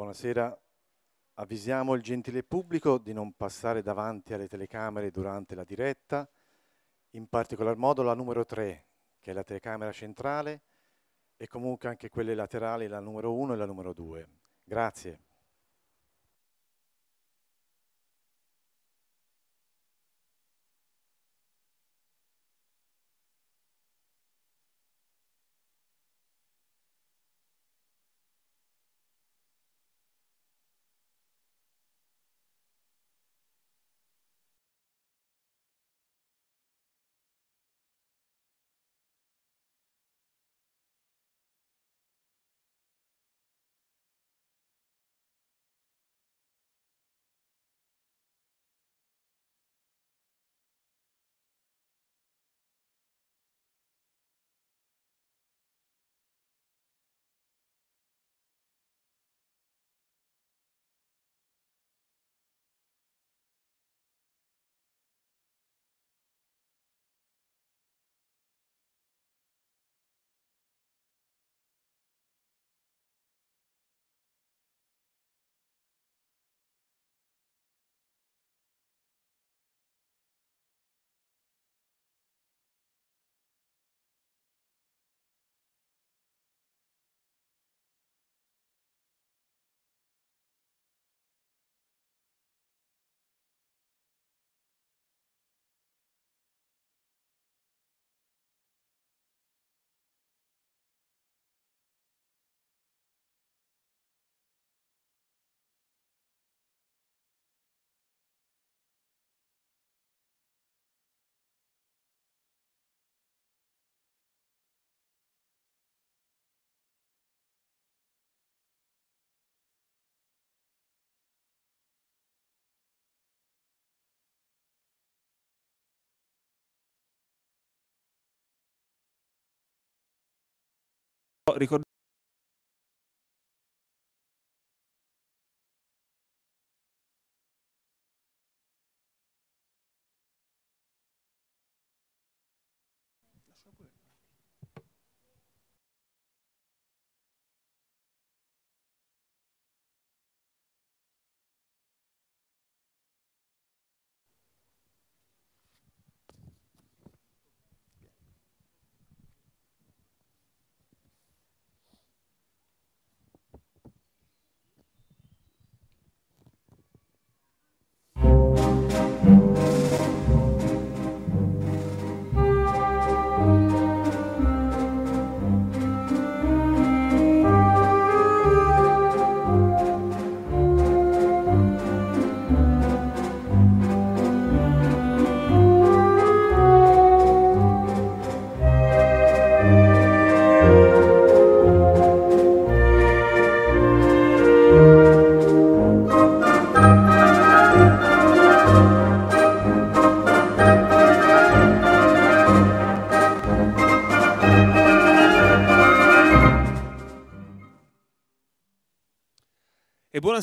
Buonasera. Avvisiamo il gentile pubblico di non passare davanti alle telecamere durante la diretta, in particolar modo la numero 3, che è la telecamera centrale, e comunque anche quelle laterali, la numero 1 e la numero 2. Grazie. ricordiamo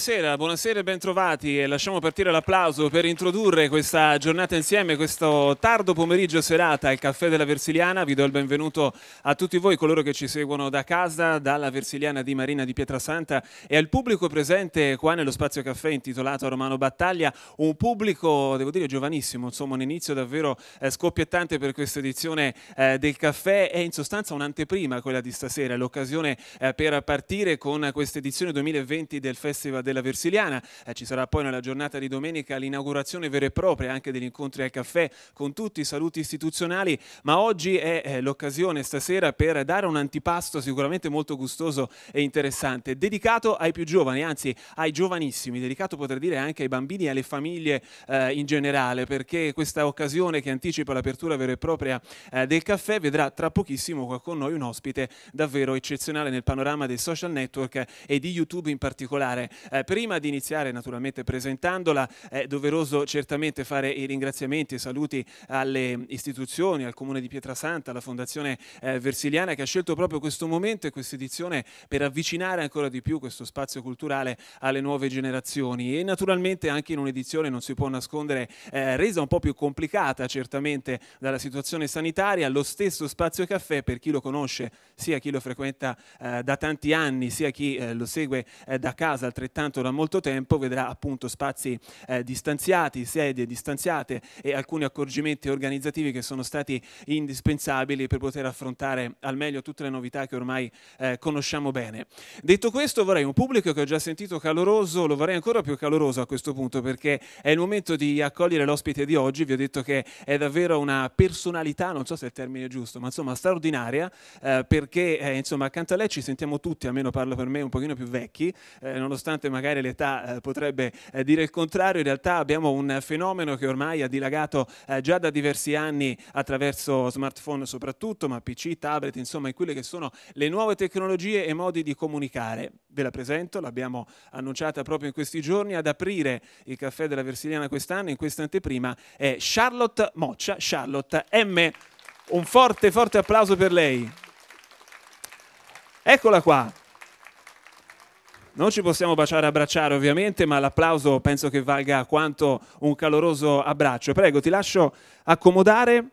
Buonasera, buonasera e bentrovati e lasciamo partire l'applauso per introdurre questa giornata insieme, questo tardo pomeriggio serata al Caffè della Versiliana. Vi do il benvenuto a tutti voi, coloro che ci seguono da casa, dalla Versiliana di Marina di Pietrasanta e al pubblico presente qua nello spazio caffè intitolato Romano Battaglia, un pubblico, devo dire, giovanissimo, insomma un inizio davvero eh, scoppiettante per questa edizione eh, del caffè è in sostanza un'anteprima quella di stasera, l'occasione eh, per partire con questa edizione 2020 del Festival della della Versiliana. Eh, ci sarà poi nella giornata di domenica l'inaugurazione vera e propria anche degli incontri al caffè con tutti i saluti istituzionali, ma oggi è eh, l'occasione stasera per dare un antipasto sicuramente molto gustoso e interessante, dedicato ai più giovani, anzi ai giovanissimi, dedicato potrei dire anche ai bambini e alle famiglie eh, in generale, perché questa occasione che anticipa l'apertura vera e propria eh, del caffè vedrà tra pochissimo qua con noi un ospite davvero eccezionale nel panorama dei social network e di YouTube in particolare. Eh, prima di iniziare naturalmente presentandola è doveroso certamente fare i ringraziamenti e saluti alle istituzioni, al Comune di Pietrasanta, alla Fondazione eh, Versiliana che ha scelto proprio questo momento e questa edizione per avvicinare ancora di più questo spazio culturale alle nuove generazioni e naturalmente anche in un'edizione non si può nascondere eh, resa un po' più complicata certamente dalla situazione sanitaria, lo stesso spazio caffè per chi lo conosce, sia chi lo frequenta eh, da tanti anni, sia chi eh, lo segue eh, da casa altrettanto soltanto da molto tempo vedrà appunto spazi eh, distanziati, sedie distanziate e alcuni accorgimenti organizzativi che sono stati indispensabili per poter affrontare al meglio tutte le novità che ormai eh, conosciamo bene. Detto questo vorrei un pubblico che ho già sentito caloroso, lo vorrei ancora più caloroso a questo punto perché è il momento di accogliere l'ospite di oggi, vi ho detto che è davvero una personalità, non so se è il termine giusto, ma insomma straordinaria eh, perché eh, insomma accanto a lei ci sentiamo tutti, almeno parlo per me, un pochino più vecchi, eh, nonostante magari magari l'età eh, potrebbe eh, dire il contrario, in realtà abbiamo un fenomeno che ormai ha dilagato eh, già da diversi anni attraverso smartphone soprattutto, ma PC, tablet, insomma in quelle che sono le nuove tecnologie e modi di comunicare. Ve la presento, l'abbiamo annunciata proprio in questi giorni, ad aprire il caffè della Versiliana quest'anno, in questa anteprima è Charlotte Moccia, Charlotte M. Un forte, forte applauso per lei. Eccola qua. Non ci possiamo baciare e abbracciare ovviamente, ma l'applauso penso che valga quanto un caloroso abbraccio. Prego, ti lascio accomodare.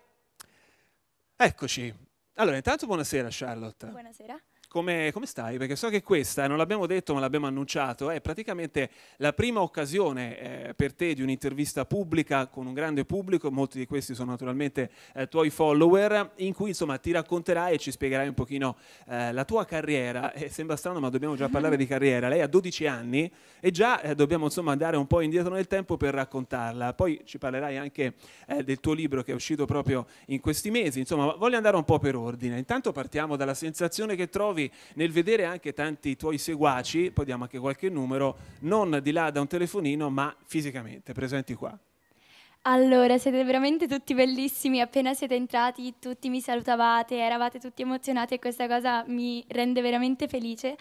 Eccoci. Allora, intanto buonasera Charlotte. Buonasera. Come, come, stai? Perché so che questa, non l'abbiamo detto ma l'abbiamo annunciato, è praticamente la prima occasione eh, per te di un'intervista pubblica con un grande pubblico, molti di questi sono naturalmente eh, tuoi follower, in cui insomma ti racconterai e ci spiegherai un pochino eh, la tua carriera. Eh, sembra strano ma dobbiamo già parlare di carriera. Lei ha 12 anni e già eh, dobbiamo insomma andare un po' indietro nel tempo per raccontarla. Poi ci parlerai anche eh, del tuo libro che è uscito proprio in questi mesi. Insomma voglio andare un po' per ordine. Intanto partiamo dalla sensazione che trovi trovi nel vedere anche tanti tuoi seguaci, poi diamo anche qualche numero, non di là da un telefonino, ma fisicamente, presenti qua. Allora, siete veramente tutti bellissimi, appena siete entrati tutti mi salutavate, eravate tutti emozionati e questa cosa mi rende veramente felice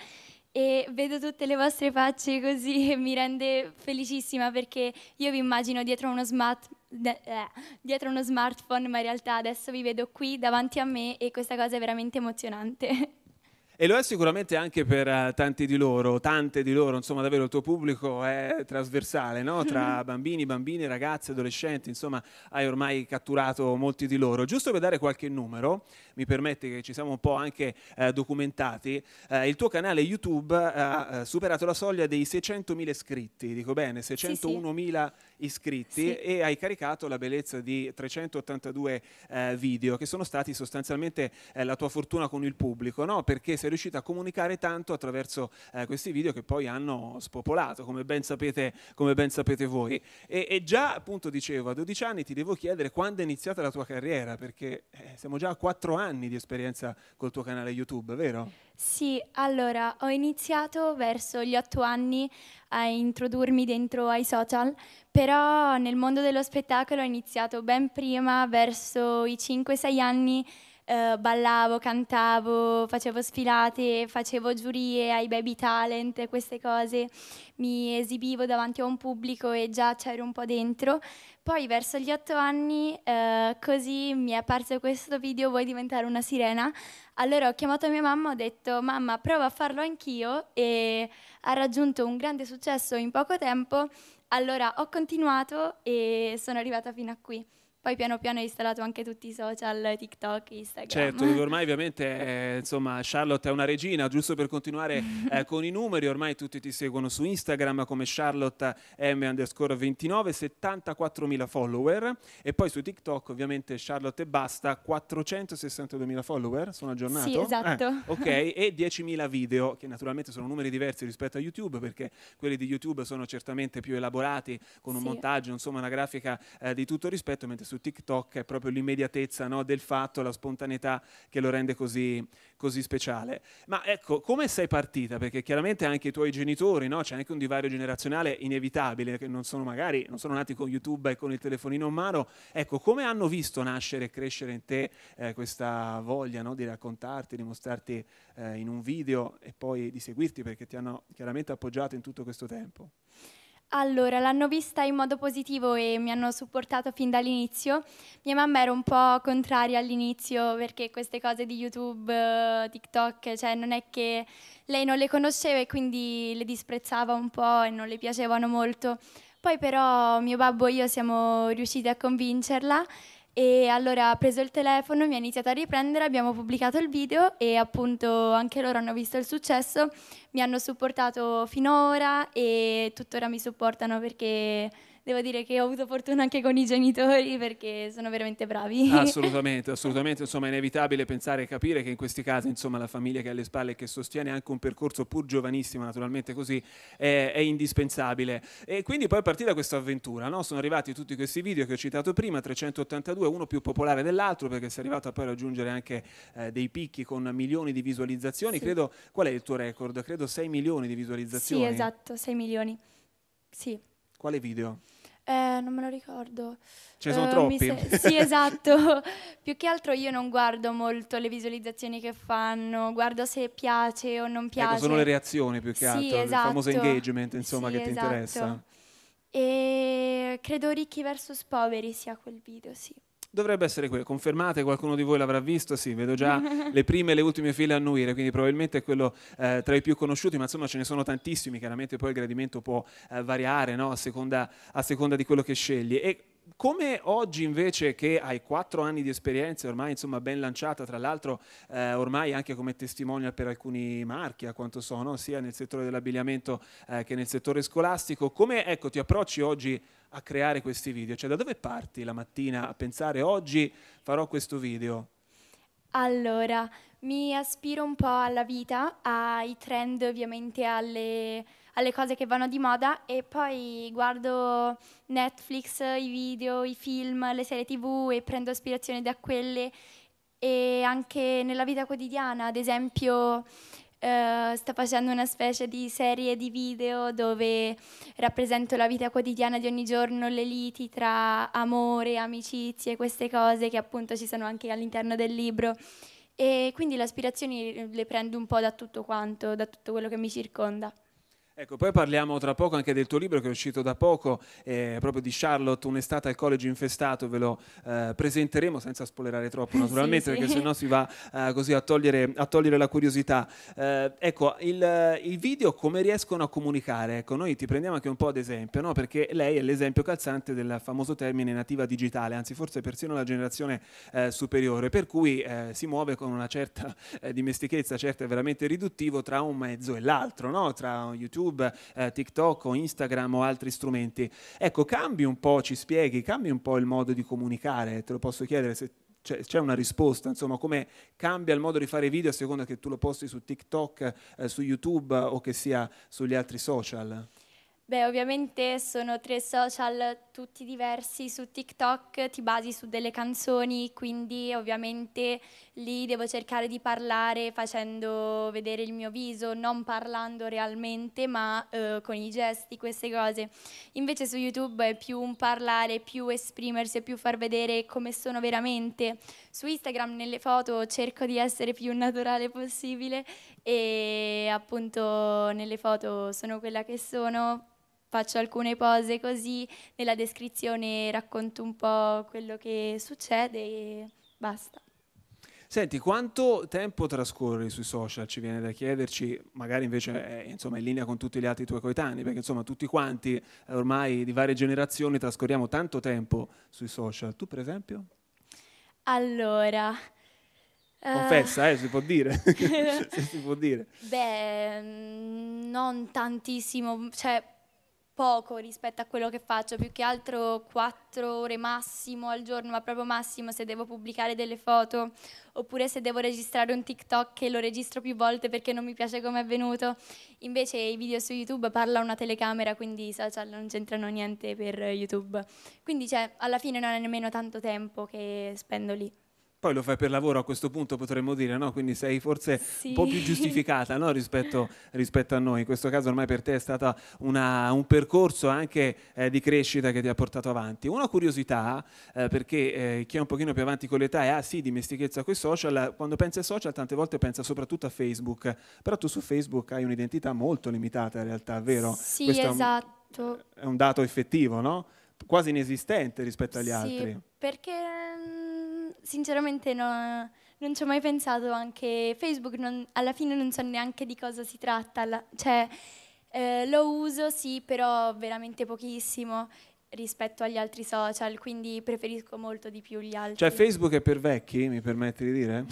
e vedo tutte le vostre facce così e mi rende felicissima perché io vi immagino dietro uno, smart, eh, dietro uno smartphone, ma in realtà adesso vi vedo qui davanti a me e questa cosa è veramente emozionante. E lo è sicuramente anche per eh, tanti di loro, tante di loro, insomma davvero il tuo pubblico è trasversale, no? tra bambini, bambine, ragazze, adolescenti, insomma hai ormai catturato molti di loro. Giusto per dare qualche numero, mi permette che ci siamo un po' anche eh, documentati, eh, il tuo canale YouTube eh, ha eh, superato la soglia dei 600.000 iscritti, dico bene, 601.000 sì, sì iscritti sì. e hai caricato la bellezza di 382 eh, video che sono stati sostanzialmente eh, la tua fortuna con il pubblico, no? perché sei riuscita a comunicare tanto attraverso eh, questi video che poi hanno spopolato, come ben sapete, come ben sapete voi. E, e, già appunto dicevo, a 12 anni ti devo chiedere quando è iniziata la tua carriera, perché eh, siamo già a 4 anni di esperienza col tuo canale YouTube, vero? Sì, allora ho iniziato verso gli otto anni a introdurmi dentro ai social, però nel mondo dello spettacolo ho iniziato ben prima, verso i 5-6 anni eh, ballavo, cantavo, facevo sfilate, facevo giurie ai baby talent, queste cose, mi esibivo davanti a un pubblico e già c'ero un po' dentro. Poi verso gli otto anni eh, così mi è apparso questo video Vuoi diventare una sirena? Allora ho chiamato mia mamma, ho detto mamma prova a farlo anch'io e ha raggiunto un grande successo in poco tempo, allora ho continuato e sono arrivata fino a qui. Poi piano piano hai installato anche tutti i social, TikTok, Instagram. Certo, ormai ovviamente eh, insomma Charlotte è una regina, giusto per continuare eh, con i numeri, ormai tutti ti seguono su Instagram come Charlotte M underscore 29, 74.000 follower e poi su TikTok ovviamente Charlotte e basta, 462.000 follower, sono aggiornato? Sì, esatto. Eh, ok, e 10.000 video, che naturalmente sono numeri diversi rispetto a YouTube perché quelli di YouTube sono certamente più elaborati con un sì. montaggio, insomma una grafica eh, di tutto rispetto, mentre su su TikTok è proprio l'immediatezza no, del fatto, la spontaneità che lo rende così, così, speciale. Ma ecco, come sei partita? Perché chiaramente anche i tuoi genitori, no? c'è anche un divario generazionale inevitabile, che non sono magari, non sono nati con YouTube e con il telefonino in mano. Ecco, come hanno visto nascere e crescere in te eh, questa voglia no, di raccontarti, di mostrarti eh, in un video e poi di seguirti perché ti hanno chiaramente appoggiato in tutto questo tempo? Allora, l'hanno vista in modo positivo e mi hanno supportato fin dall'inizio. Mia mamma era un po' contraria all'inizio perché queste cose di YouTube, TikTok, cioè non è che lei non le conosceva e quindi le disprezzava un po' e non le piacevano molto. Poi però mio babbo e io siamo riusciti a convincerla e allora ha preso il telefono, mi ha iniziato a riprendere, abbiamo pubblicato il video e appunto anche loro hanno visto il successo, mi hanno supportato finora e tuttora mi supportano perché devo dire che ho avuto fortuna anche con i genitori perché sono veramente bravi. Assolutamente, assolutamente, insomma è inevitabile pensare e capire che in questi casi insomma la famiglia che ha alle spalle e che sostiene anche un percorso pur giovanissimo, naturalmente così, è, è indispensabile. E quindi poi partire da questa avventura, no? sono arrivati tutti questi video che ho citato prima, 382, uno più popolare dell'altro perché si è arrivato a poi raggiungere anche eh, dei picchi con milioni di visualizzazioni, sì. credo, qual è il tuo record? Credo 6 milioni di visualizzazioni. Sì, esatto, 6 milioni. Sì. Quale video? Eh, non me lo ricordo. Ce ne sono uh, troppi. Se- sì, esatto. Più che altro io non guardo molto le visualizzazioni che fanno, guardo se piace o non ecco, piace. Ecco, sono le reazioni più che altro, esatto. il famoso esatto. engagement, insomma, sì, che ti esatto. interessa. E credo ricchi versus poveri sia quel video, sì dovrebbe essere quello. Confermate, qualcuno di voi l'avrà visto? Sì, vedo già le prime e le ultime file annuire, quindi probabilmente è quello eh, tra i più conosciuti, ma insomma ce ne sono tantissimi, chiaramente poi il gradimento può eh, variare no? a, seconda, a seconda di quello che scegli. E come oggi invece che hai quattro anni di esperienza ormai insomma ben lanciata, tra l'altro eh, ormai anche come testimonial per alcuni marchi a quanto so, sia nel settore dell'abbigliamento eh, che nel settore scolastico, come ecco, ti approcci oggi a creare questi video? Cioè da dove parti la mattina a pensare oggi farò questo video? Allora, mi aspiro un po' alla vita, ai trend ovviamente alle alle cose che vanno di moda e poi guardo Netflix, i video, i film, le serie tv e prendo ispirazione da quelle e anche nella vita quotidiana, ad esempio Uh, sto facendo una specie di serie di video dove rappresento la vita quotidiana di ogni giorno, le liti tra amore, amicizie, queste cose che appunto ci sono anche all'interno del libro. E quindi le aspirazioni le prendo un po' da tutto quanto, da tutto quello che mi circonda. Ecco, poi parliamo tra poco anche del tuo libro che è uscito da poco, eh, proprio di Charlotte, un'estate al college infestato, ve lo eh, presenteremo senza spoilerare troppo naturalmente, sì, perché sì. sennò si va eh, così a togliere, a togliere, la curiosità. Eh, ecco, il, il, video come riescono a comunicare? Ecco, noi ti prendiamo anche un po' ad esempio, no? perché lei è l'esempio calzante del famoso termine nativa digitale, anzi forse persino la generazione eh, superiore, per cui eh, si muove con una certa dimestichezza, certo è veramente riduttivo tra un mezzo e l'altro, no? tra YouTube YouTube, eh, TikTok o Instagram o altri strumenti. Ecco, cambi un po', ci spieghi, cambi un po' il modo di comunicare, te lo posso chiedere se c'è, una risposta, insomma, come cambia il modo di fare video a seconda che tu lo posti su TikTok, eh, su YouTube o che sia sugli altri social? Beh, ovviamente sono tre social tutti diversi, su TikTok ti basi su delle canzoni, quindi ovviamente lì devo cercare di parlare facendo vedere il mio viso, non parlando realmente, ma eh, con i gesti, queste cose. Invece su YouTube è più un parlare, più esprimersi, più far vedere come sono veramente. Su Instagram nelle foto cerco di essere più naturale possibile e appunto nelle foto sono quella che sono faccio alcune pose così, nella descrizione racconto un po' quello che succede e basta. Senti, quanto tempo trascorri sui social? Ci viene da chiederci, magari invece è eh, insomma, in linea con tutti gli altri tuoi coetanei, perché insomma tutti quanti eh, ormai di varie generazioni trascorriamo tanto tempo sui social. Tu per esempio? Allora... Eh, Confessa, uh... eh, si può dire. si può dire. Beh, mm, non tantissimo, cioè poco rispetto a quello che faccio, più che altro quattro ore massimo al giorno, ma proprio massimo se devo pubblicare delle foto oppure se devo registrare un TikTok e lo registro più volte perché non mi piace come è venuto. Invece i video su YouTube parla una telecamera, quindi i social non c'entrano niente per YouTube. Quindi cioè, alla fine non è nemmeno tanto tempo che spendo lì. Poi lo fai per lavoro a questo punto potremmo dire, no? Quindi sei forse sì. un po' più giustificata no? rispetto, rispetto, a noi. In questo caso ormai per te è stato un percorso anche eh, di crescita che ti ha portato avanti. Una curiosità, eh, perché eh, chi è un pochino più avanti con l'età e ha ah, sì dimestichezza con i social, quando pensa ai social tante volte pensa soprattutto a Facebook, però tu su Facebook hai un'identità molto limitata in realtà, vero? Sì, Questo esatto. È un, esatto. è un dato effettivo, no? quasi inesistente rispetto agli sì, altri. Perché mm, sinceramente no, non ci ho mai pensato, anche Facebook non, alla fine non so neanche di cosa si tratta, alla, cioè eh, lo uso sì, però veramente pochissimo rispetto agli altri social, quindi preferisco molto di più gli altri. Cioè Facebook è per vecchi, mi permetti di dire?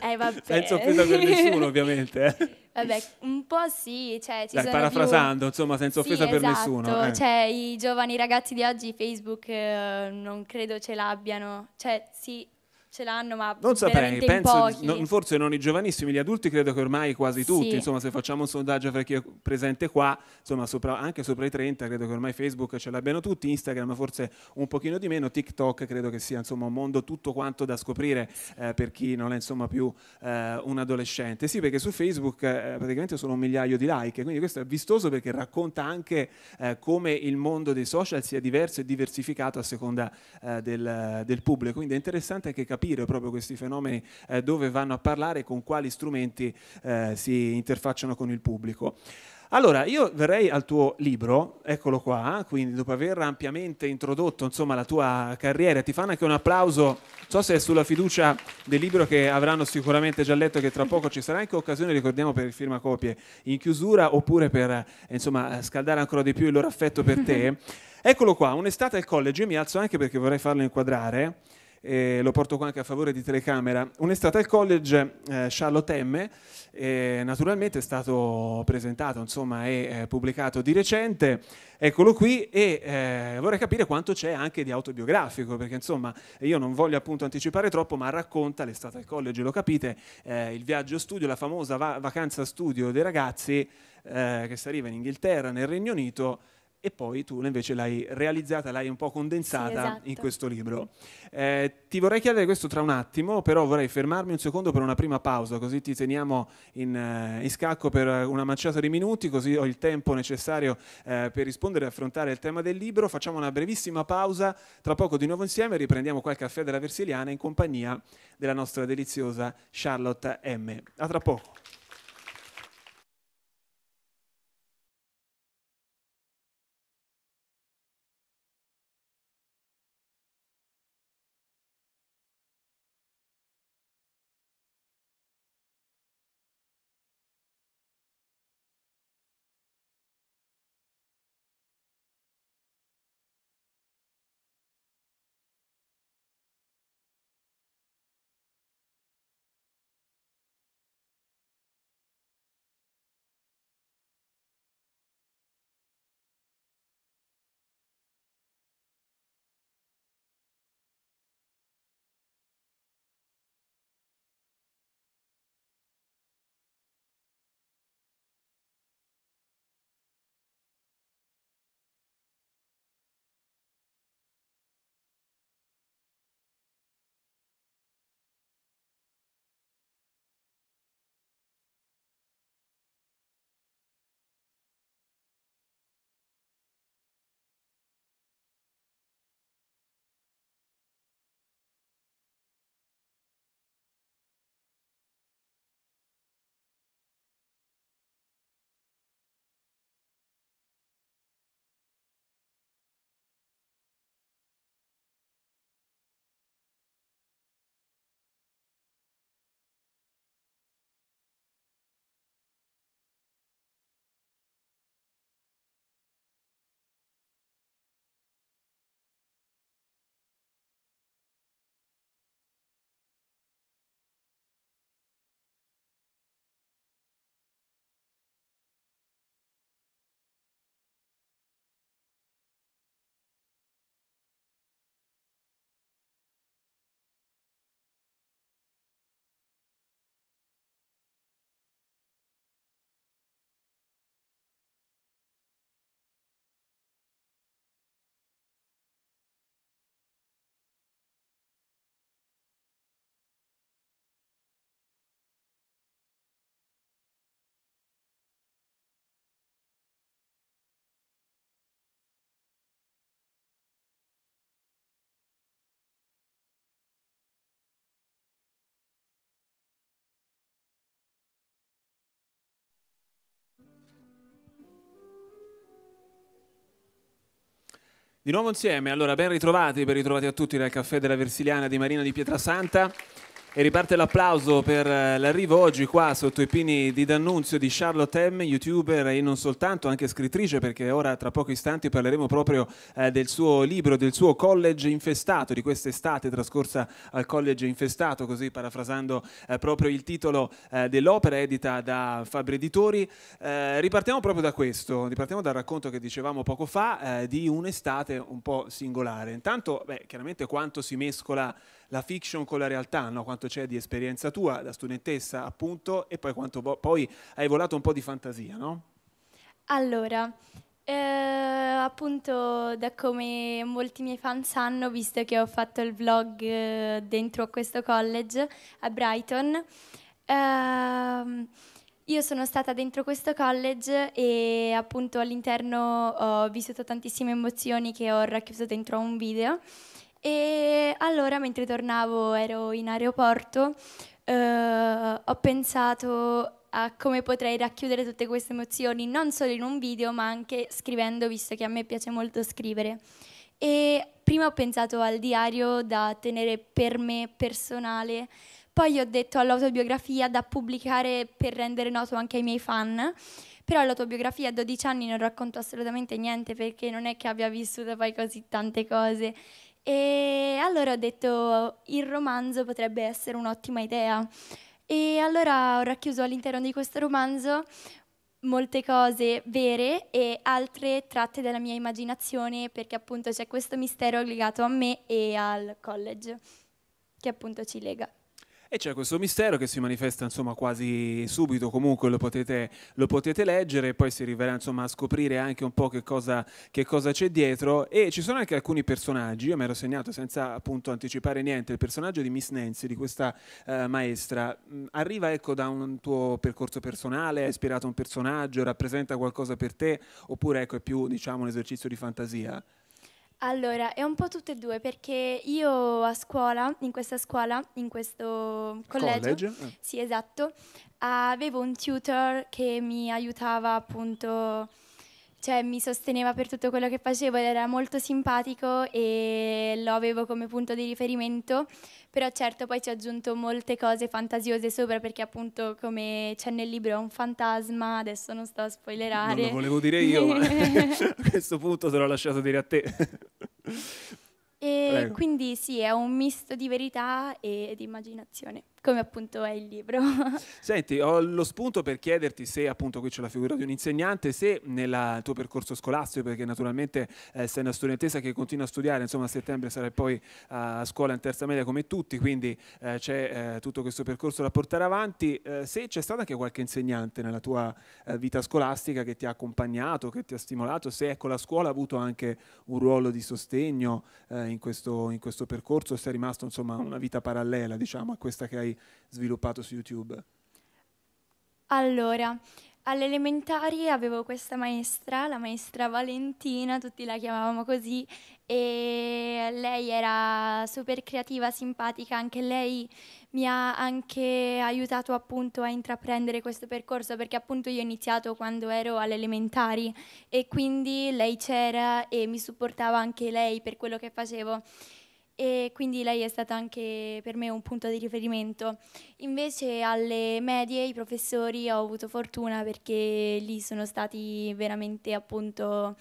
Eh vabbè. Senza offesa per nessuno ovviamente. Eh. Vabbè, un po' sì, cioè ci Dai, parafrasando, più... insomma, senza offesa sì, per esatto. nessuno. Eh. Cioè i giovani ragazzi di oggi Facebook eh, non credo ce l'abbiano, cioè sì, ce l'hanno, ma non saprei, penso, no, forse non i giovanissimi, gli adulti credo che ormai quasi tutti, sì. insomma se facciamo un sondaggio fra chi è presente qua, insomma sopra, anche sopra i 30 credo che ormai Facebook ce l'abbiano tutti, Instagram forse un pochino di meno, TikTok credo che sia insomma un mondo tutto quanto da scoprire eh, per chi non è insomma più eh, un adolescente, sì perché su Facebook eh, praticamente sono un migliaio di like, quindi questo è vistoso perché racconta anche eh, come il mondo dei social sia diverso e diversificato a seconda eh, del, del pubblico, quindi è interessante anche capire capire proprio questi fenomeni eh, dove vanno a parlare e con quali strumenti eh, si interfacciano con il pubblico. Allora, io verrei al tuo libro, eccolo qua, quindi dopo aver ampiamente introdotto insomma, la tua carriera, ti fanno anche un applauso, non so se è sulla fiducia del libro che avranno sicuramente già letto che tra poco ci sarà anche occasione, ricordiamo, per il copie in chiusura oppure per eh, insomma, scaldare ancora di più il loro affetto per te. Eccolo qua, un'estate al college, io mi alzo anche perché vorrei farlo inquadrare e lo porto qua anche a favore di telecamera. Un'estate al college, eh, Charlotte M, eh, naturalmente è stato presentato insomma, e eh, pubblicato di recente, eccolo qui e eh, vorrei capire quanto c'è anche di autobiografico, perché insomma io non voglio appunto anticipare troppo, ma racconta l'estate al college, lo capite, eh, il viaggio studio, la famosa va- vacanza studio dei ragazzi che si arriva in Inghilterra, nel Regno Unito e poi tu invece l'hai realizzata, l'hai un po' condensata sì, esatto. in questo libro. Eh, ti vorrei chiedere questo tra un attimo, però vorrei fermarmi un secondo per una prima pausa, così ti teniamo in, eh, in scacco per una manciata di minuti, così ho il tempo necessario eh, per rispondere e affrontare il tema del libro. Facciamo una brevissima pausa, tra poco di nuovo insieme riprendiamo qua il caffè della Versiliana in compagnia della nostra deliziosa Charlotte M. A tra poco. Di nuovo insieme, allora ben ritrovati, ben ritrovati a tutti dal caffè della Versiliana di Marina di Pietrasanta. E riparte l'applauso per eh, l'arrivo oggi qua sotto i pini di D'Annunzio di Charlotte M, youtuber e non soltanto, anche scrittrice perché ora tra pochi istanti parleremo proprio eh, del suo libro, del suo college infestato, di quest'estate trascorsa al college infestato, così parafrasando eh, proprio il titolo eh, dell'opera edita da Fabri Editori. Eh, ripartiamo proprio da questo, ripartiamo dal racconto che dicevamo poco fa eh, di un'estate un po' singolare. Intanto, beh, chiaramente quanto si mescola la fiction con la realtà, no? quanto c'è di esperienza tua da studentessa appunto e poi quanto poi hai volato un po' di fantasia, no? Allora, eh, appunto da come molti miei fan sanno, visto che ho fatto il vlog eh, dentro a questo college a Brighton, eh, io sono stata dentro questo college e appunto all'interno ho vissuto tantissime emozioni che ho racchiuso dentro un video. E allora mentre tornavo, ero in aeroporto, eh, ho pensato a come potrei racchiudere tutte queste emozioni, non solo in un video, ma anche scrivendo, visto che a me piace molto scrivere. E prima ho pensato al diario da tenere per me personale, poi ho detto all'autobiografia da pubblicare per rendere noto anche ai miei fan, però l'autobiografia a 12 anni non racconto assolutamente niente perché non è che abbia vissuto poi così tante cose e allora ho detto il romanzo potrebbe essere un'ottima idea. E allora ho racchiuso all'interno di questo romanzo molte cose vere e altre tratte dalla mia immaginazione perché appunto c'è questo mistero legato a me e al college che appunto ci lega. E c'è questo mistero che si manifesta insomma quasi subito, comunque lo potete, lo potete leggere e poi si arriverà insomma a scoprire anche un po' che cosa, che cosa c'è dietro. E ci sono anche alcuni personaggi, io mi ero segnato senza appunto anticipare niente, il personaggio di Miss Nancy, di questa eh, maestra, mm, arriva ecco da un tuo percorso personale, è ispirato a un personaggio, rappresenta qualcosa per te oppure ecco è più diciamo un esercizio di fantasia? Allora, è un po' tutte e due perché io a scuola, in questa scuola, in questo collegio, College? Eh. sì esatto, avevo un tutor che mi aiutava appunto cioè, mi sosteneva per tutto quello che facevo ed era molto simpatico e lo avevo come punto di riferimento, però certo poi ci ho aggiunto molte cose fantasiose sopra perché appunto come c'è nel libro è un fantasma, adesso non sto a spoilerare. Non lo volevo dire io, ma a questo punto te l'ho lasciato dire a te. e quindi sì, è un misto di verità e di immaginazione come appunto è il libro. Senti, ho lo spunto per chiederti se appunto qui c'è la figura di un insegnante, se nel tuo percorso scolastico, perché naturalmente eh, sei una studentessa che continua a studiare, insomma a settembre sarai poi a scuola in terza media come tutti, quindi eh, c'è eh, tutto questo percorso da portare avanti, eh, se c'è stata anche qualche insegnante nella tua eh, vita scolastica che ti ha accompagnato, che ti ha stimolato, se ecco la scuola ha avuto anche un ruolo di sostegno eh, in questo, in questo percorso, se è rimasto insomma una vita parallela diciamo a questa che hai sviluppato su YouTube? Allora, alle elementari avevo questa maestra, la maestra Valentina, tutti la chiamavamo così, e lei era super creativa, simpatica, anche lei mi ha anche aiutato appunto a intraprendere questo percorso perché appunto io ho iniziato quando ero alle elementari e quindi lei c'era e mi supportava anche lei per quello che facevo e quindi lei è stata anche per me un punto di riferimento. Invece alle medie i professori ho avuto fortuna perché lì sono stati veramente appunto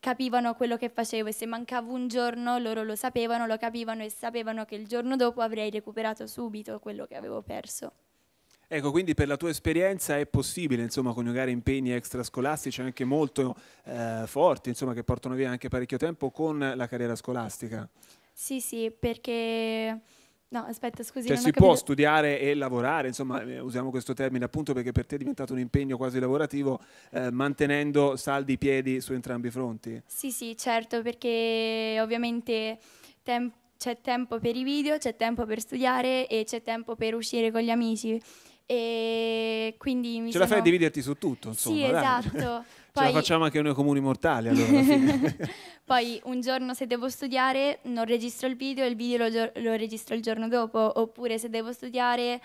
capivano quello che facevo e se mancavo un giorno loro lo sapevano, lo capivano e sapevano che il giorno dopo avrei recuperato subito quello che avevo perso. Ecco, quindi per la tua esperienza è possibile insomma, coniugare impegni extrascolastici anche molto eh, forti, insomma, che portano via anche parecchio tempo con la carriera scolastica. Sì, sì, perché... No, aspetta, scusi. Cioè, si può studiare e lavorare, insomma, eh, usiamo questo termine appunto perché per te è diventato un impegno quasi lavorativo, eh, mantenendo saldi i piedi su entrambi i fronti. Sì, sì, certo, perché ovviamente tem- c'è tempo per i video, c'è tempo per studiare e c'è tempo per uscire con gli amici. E quindi mi Ce sono... la fai a dividerti su tutto, insomma. Sì, dai. esatto. Poi... Ce la facciamo anche noi comuni mortali allora. Poi un giorno se devo studiare non registro il video, e il video lo, lo registro il giorno dopo, oppure se devo studiare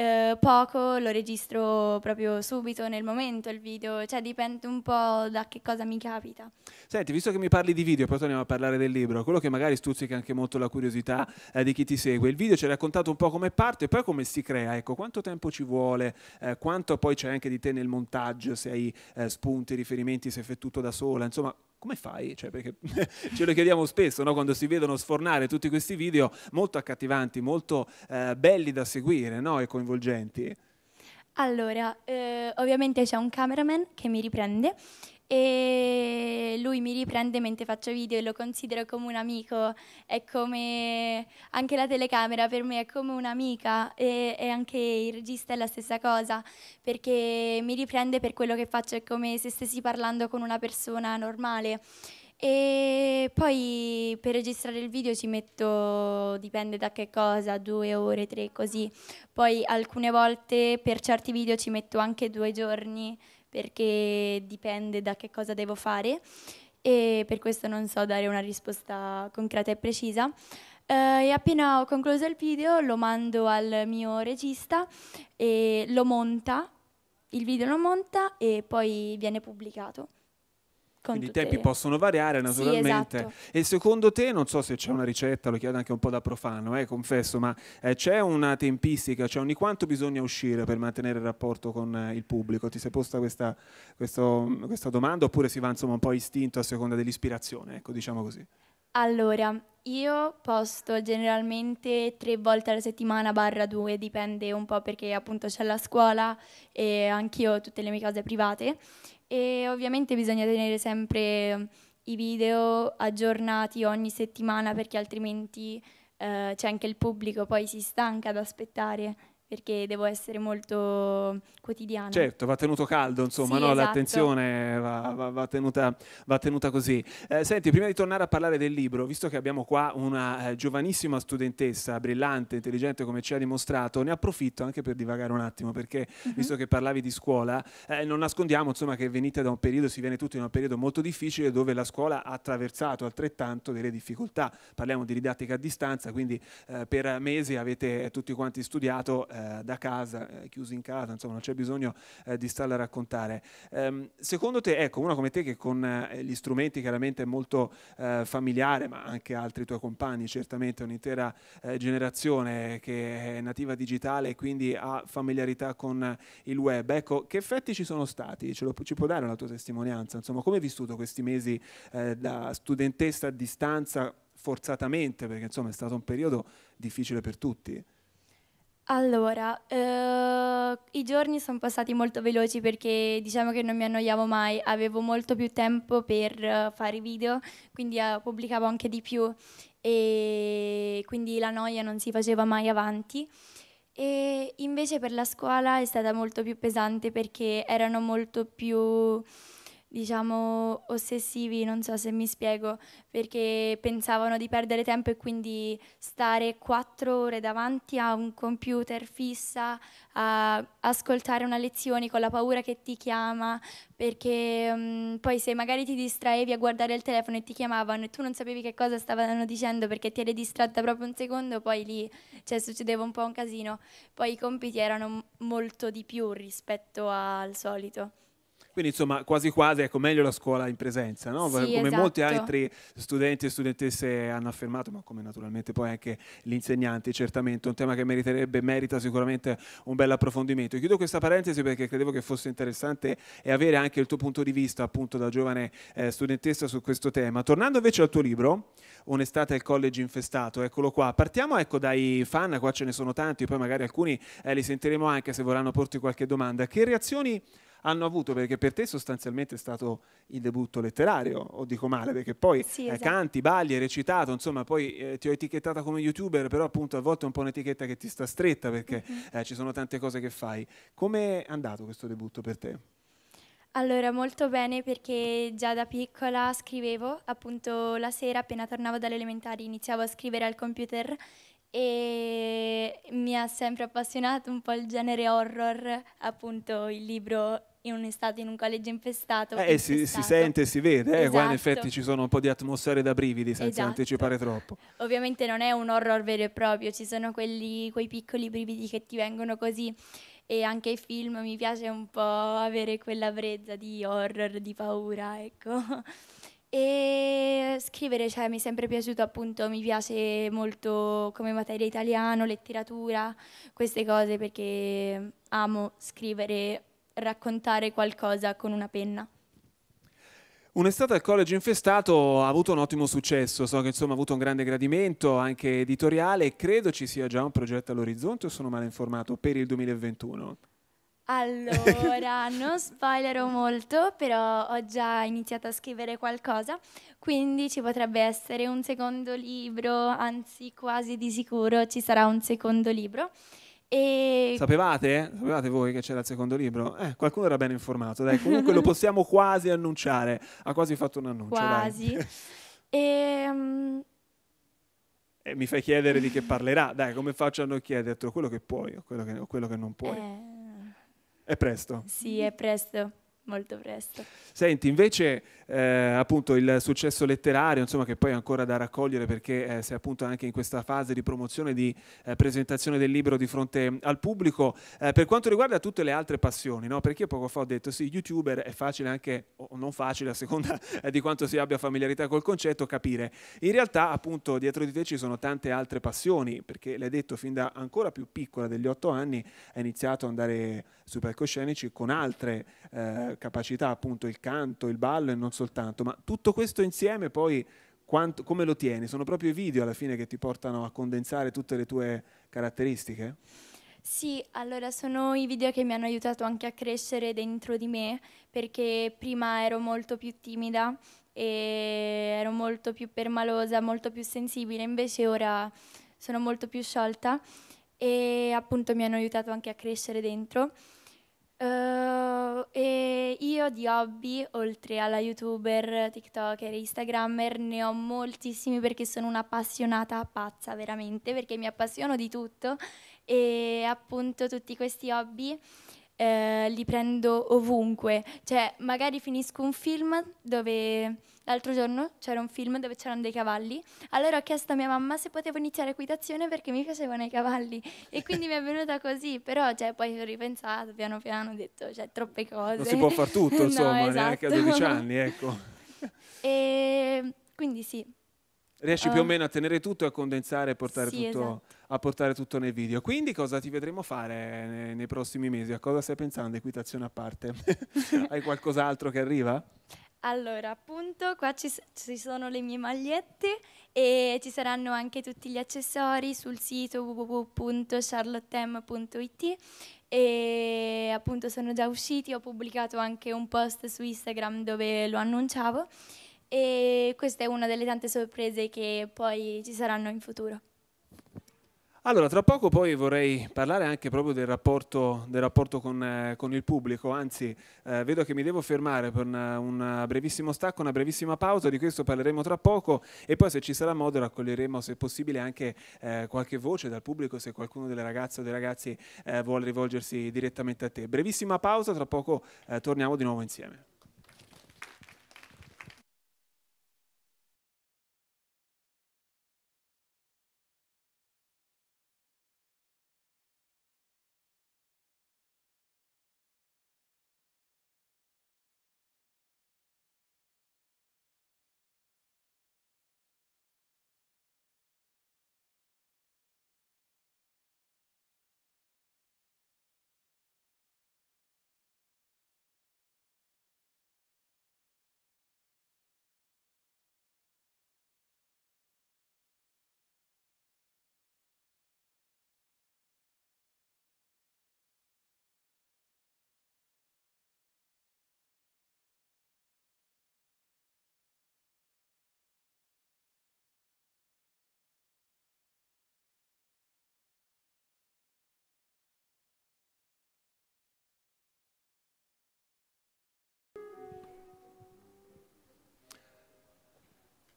eh, poco, lo registro proprio subito nel momento il video, cioè dipende un po' da che cosa mi capita. Senti, visto che mi parli di video, poi torniamo a parlare del libro, quello che magari stuzzica anche molto la curiosità eh, di chi ti segue, il video ci hai raccontato un po' come parte e poi come si crea, ecco, quanto tempo ci vuole, eh, quanto poi c'è anche di te nel montaggio, se hai eh, spunti, riferimenti, se è tutto da sola, insomma come fai? Cioè, perché ce lo chiediamo spesso no? quando si vedono sfornare tutti questi video molto accattivanti, molto eh, belli da seguire no? e coinvolgenti. Allora, eh, ovviamente c'è un cameraman che mi riprende e lui mi riprende mentre faccio video e lo considero come un amico, è come anche la telecamera per me è come un'amica e, e, anche il regista è la stessa cosa perché mi riprende per quello che faccio, è come se stessi parlando con una persona normale. E poi per registrare il video ci metto, dipende da che cosa, due ore, tre così. Poi alcune volte per certi video ci metto anche due giorni perché dipende da che cosa devo fare e per questo non so dare una risposta concreta e precisa. Eh, e appena ho concluso il video lo mando al mio regista e lo monta, il video lo monta e poi viene pubblicato. Con Quindi i tempi le... Eh, possono variare naturalmente. Sì, esatto. E secondo te, non so se c'è una ricetta, lo chiedo anche un po' da profano, eh, confesso, ma eh, c'è una tempistica, cioè ogni quanto bisogna uscire per mantenere il rapporto con eh, il pubblico? Ti sei posta questa, questo, questa, domanda oppure si va insomma un po' istinto a seconda dell'ispirazione, ecco diciamo così? Allora, io posto generalmente tre volte alla settimana, barra due, dipende un po' perché appunto c'è la scuola e anch'io ho tutte le mie cose private e ovviamente bisogna tenere sempre ehm, i video aggiornati ogni settimana perché altrimenti eh, c'è anche il pubblico, poi si stanca ad aspettare perché devo essere molto quotidiana. Certo, va tenuto caldo, insomma, sì, no? esatto. l'attenzione va, va, va, tenuta, va, tenuta, così. Eh, senti, prima di tornare a parlare del libro, visto che abbiamo qua una eh, giovanissima studentessa, brillante, intelligente come ci ha dimostrato, ne approfitto anche per divagare un attimo, perché uh-huh. visto che parlavi di scuola, eh, non nascondiamo insomma, che venite da un periodo, si viene tutti in un periodo molto difficile dove la scuola ha attraversato altrettanto delle difficoltà. Parliamo di didattica a distanza, quindi eh, per mesi avete eh, tutti quanti studiato eh, da casa, eh, chiusi in casa, insomma non c'è bisogno eh, di starla a raccontare. Ehm, secondo te, ecco, una come te che con eh, gli strumenti chiaramente è molto familiare, ma anche altri tuoi compagni, certamente un'intera generazione che è nativa digitale e quindi ha familiarità con il web, ecco, che effetti ci sono stati? Lo, ci può dare una tua testimonianza? Insomma, come hai vissuto questi mesi da studentessa a distanza? forzatamente, perché insomma è stato un periodo difficile per tutti. Allora, eh, i giorni sono passati molto veloci perché diciamo che non mi annoiavo mai, avevo molto più tempo per eh, fare video, quindi eh, pubblicavo anche di più e quindi la noia non si faceva mai avanti. E invece per la scuola è stata molto più pesante perché erano molto più diciamo, ossessivi, non so se mi spiego, perché pensavano di perdere tempo e quindi stare quattro ore davanti a un computer fissa, a ascoltare una lezione con la paura che ti chiama, perché um, poi se magari ti distraevi a guardare il telefono e ti chiamavano e tu non sapevi che cosa stavano dicendo perché ti eri distratta proprio un secondo, poi lì cioè, succedeva un po' un casino. Poi i compiti erano molto di più rispetto al solito. Quindi insomma quasi quasi ecco meglio la scuola in presenza, no? sì, come esatto. molti altri studenti e studentesse hanno affermato, ma come naturalmente poi anche gli insegnanti, certamente un tema che meriterebbe, merita sicuramente un bel approfondimento. chiudo questa parentesi perché credevo che fosse interessante e avere anche il tuo punto di vista appunto da giovane eh, studentessa su questo tema. Tornando invece al tuo libro, Un'estate al college infestato, eccolo qua, partiamo ecco dai fan, qua ce ne sono tanti, poi magari alcuni eh, li sentiremo anche se vorranno porti qualche domanda. Che reazioni hanno avuto, perché per te sostanzialmente è stato il debutto letterario, o dico male, perché poi sì, eh, esatto. eh, canti, balli, hai recitato, insomma, poi eh, ti ho etichettata come youtuber, però appunto a volte è un po' un'etichetta che ti sta stretta perché mm -hmm. eh, ci sono tante cose che fai. Come è andato questo debutto per te? Allora, molto bene perché già da piccola scrivevo, appunto la sera appena tornavo dalle elementari iniziavo a scrivere al computer e mi ha sempre appassionato un po' il genere horror, appunto il libro in un'estate in un collegio infestato. Eh, si, si, sente, si vede, esatto. eh, qua in esatto. effetti ci sono un po' di atmosfere da brividi senza esatto. anticipare troppo. Ovviamente non è un horror vero e proprio, ci sono quelli, quei piccoli brividi che ti vengono così e anche ai film mi piace un po' avere quella brezza di horror, di paura, ecco. E scrivere cioè, mi è sempre piaciuto, appunto, mi piace molto come materia italiano, letteratura, queste cose perché amo scrivere, raccontare qualcosa con una penna. Un'estate al college infestato ha avuto un ottimo successo, so che insomma ha avuto un grande gradimento anche editoriale e credo ci sia già un progetto all'orizzonte o sono mal informato per il 2021? Allora, non spoilerò molto, però ho già iniziato a scrivere qualcosa, quindi ci potrebbe essere un secondo libro, anzi quasi di sicuro ci sarà un secondo libro. E... Sapevate? Sapevate voi che c'era il secondo libro? Eh, qualcuno era ben informato, dai, comunque lo possiamo quasi annunciare, ha quasi fatto un annuncio. Quasi. Ehm, e, um... eh, mi fai chiedere di che parlerà, dai, come faccio a non chiedertelo? Quello che puoi o quello che, o quello che non puoi. Eh... È presto. Sì, è presto molto presto. Senti, invece eh, appunto il successo letterario, insomma, che poi è ancora da raccogliere perché eh, sei appunto anche in questa fase di promozione, di eh, presentazione del libro di fronte al pubblico, eh, per quanto riguarda tutte le altre passioni, no? perché io poco fa ho detto sì, youtuber è facile anche, o non facile a seconda eh, di quanto si abbia familiarità col concetto, capire. In realtà appunto dietro di te ci sono tante altre passioni, perché l'hai detto fin da ancora più piccola degli otto anni, hai iniziato ad andare supercoscenici con altre eh, capacità, appunto il canto, il ballo e non soltanto, ma tutto questo insieme poi quanto, come lo tieni? Sono proprio i video alla fine che ti portano a condensare tutte le tue caratteristiche? Sì, allora sono i video che mi hanno aiutato anche a crescere dentro di me perché prima ero molto più timida e ero molto più permalosa, molto più sensibile, invece ora sono molto più sciolta e appunto mi hanno aiutato anche a crescere dentro. Uh, e io di hobby, oltre alla youtuber, tiktoker e instagrammer, ne ho moltissimi perché sono una appassionata pazza veramente, perché mi appassiono di tutto e appunto tutti questi hobby eh, li prendo ovunque, cioè magari finisco un film dove l'altro giorno c'era un film dove c'erano dei cavalli, allora ho chiesto a mia mamma se potevo iniziare equitazione perché mi piacevano i cavalli e quindi mi è venuta così, però cioè, poi ho ripensato piano piano, ho detto c'è cioè, troppe cose. Non si può fare tutto insomma, no, esatto. neanche a 12 esatto. anni, ecco. e quindi sì. Riesci uh, più o eh. meno a tenere tutto e a condensare e portare sì, tutto... Esatto a portare tutto nel video. Quindi cosa ti vedremo fare nei, nei prossimi mesi? A cosa stai pensando? Equitazione a parte. Hai qualcos'altro che arriva? Allora, appunto, qua ci, ci, sono le mie magliette e ci saranno anche tutti gli accessori sul sito www.charlottem.it e appunto sono già usciti, ho pubblicato anche un post su Instagram dove lo annunciavo e questa è una delle tante sorprese che poi ci saranno in futuro. Allora, tra poco poi vorrei parlare anche proprio del rapporto, del rapporto con, eh, con, il pubblico, anzi eh, vedo che mi devo fermare per una, un brevissimo stacco, una brevissima pausa, di questo parleremo tra poco e poi se ci sarà modo raccoglieremo se possibile anche eh, qualche voce dal pubblico se qualcuno delle ragazze o dei ragazzi eh, vuole rivolgersi direttamente a te. Brevissima pausa, tra poco eh, torniamo di nuovo insieme.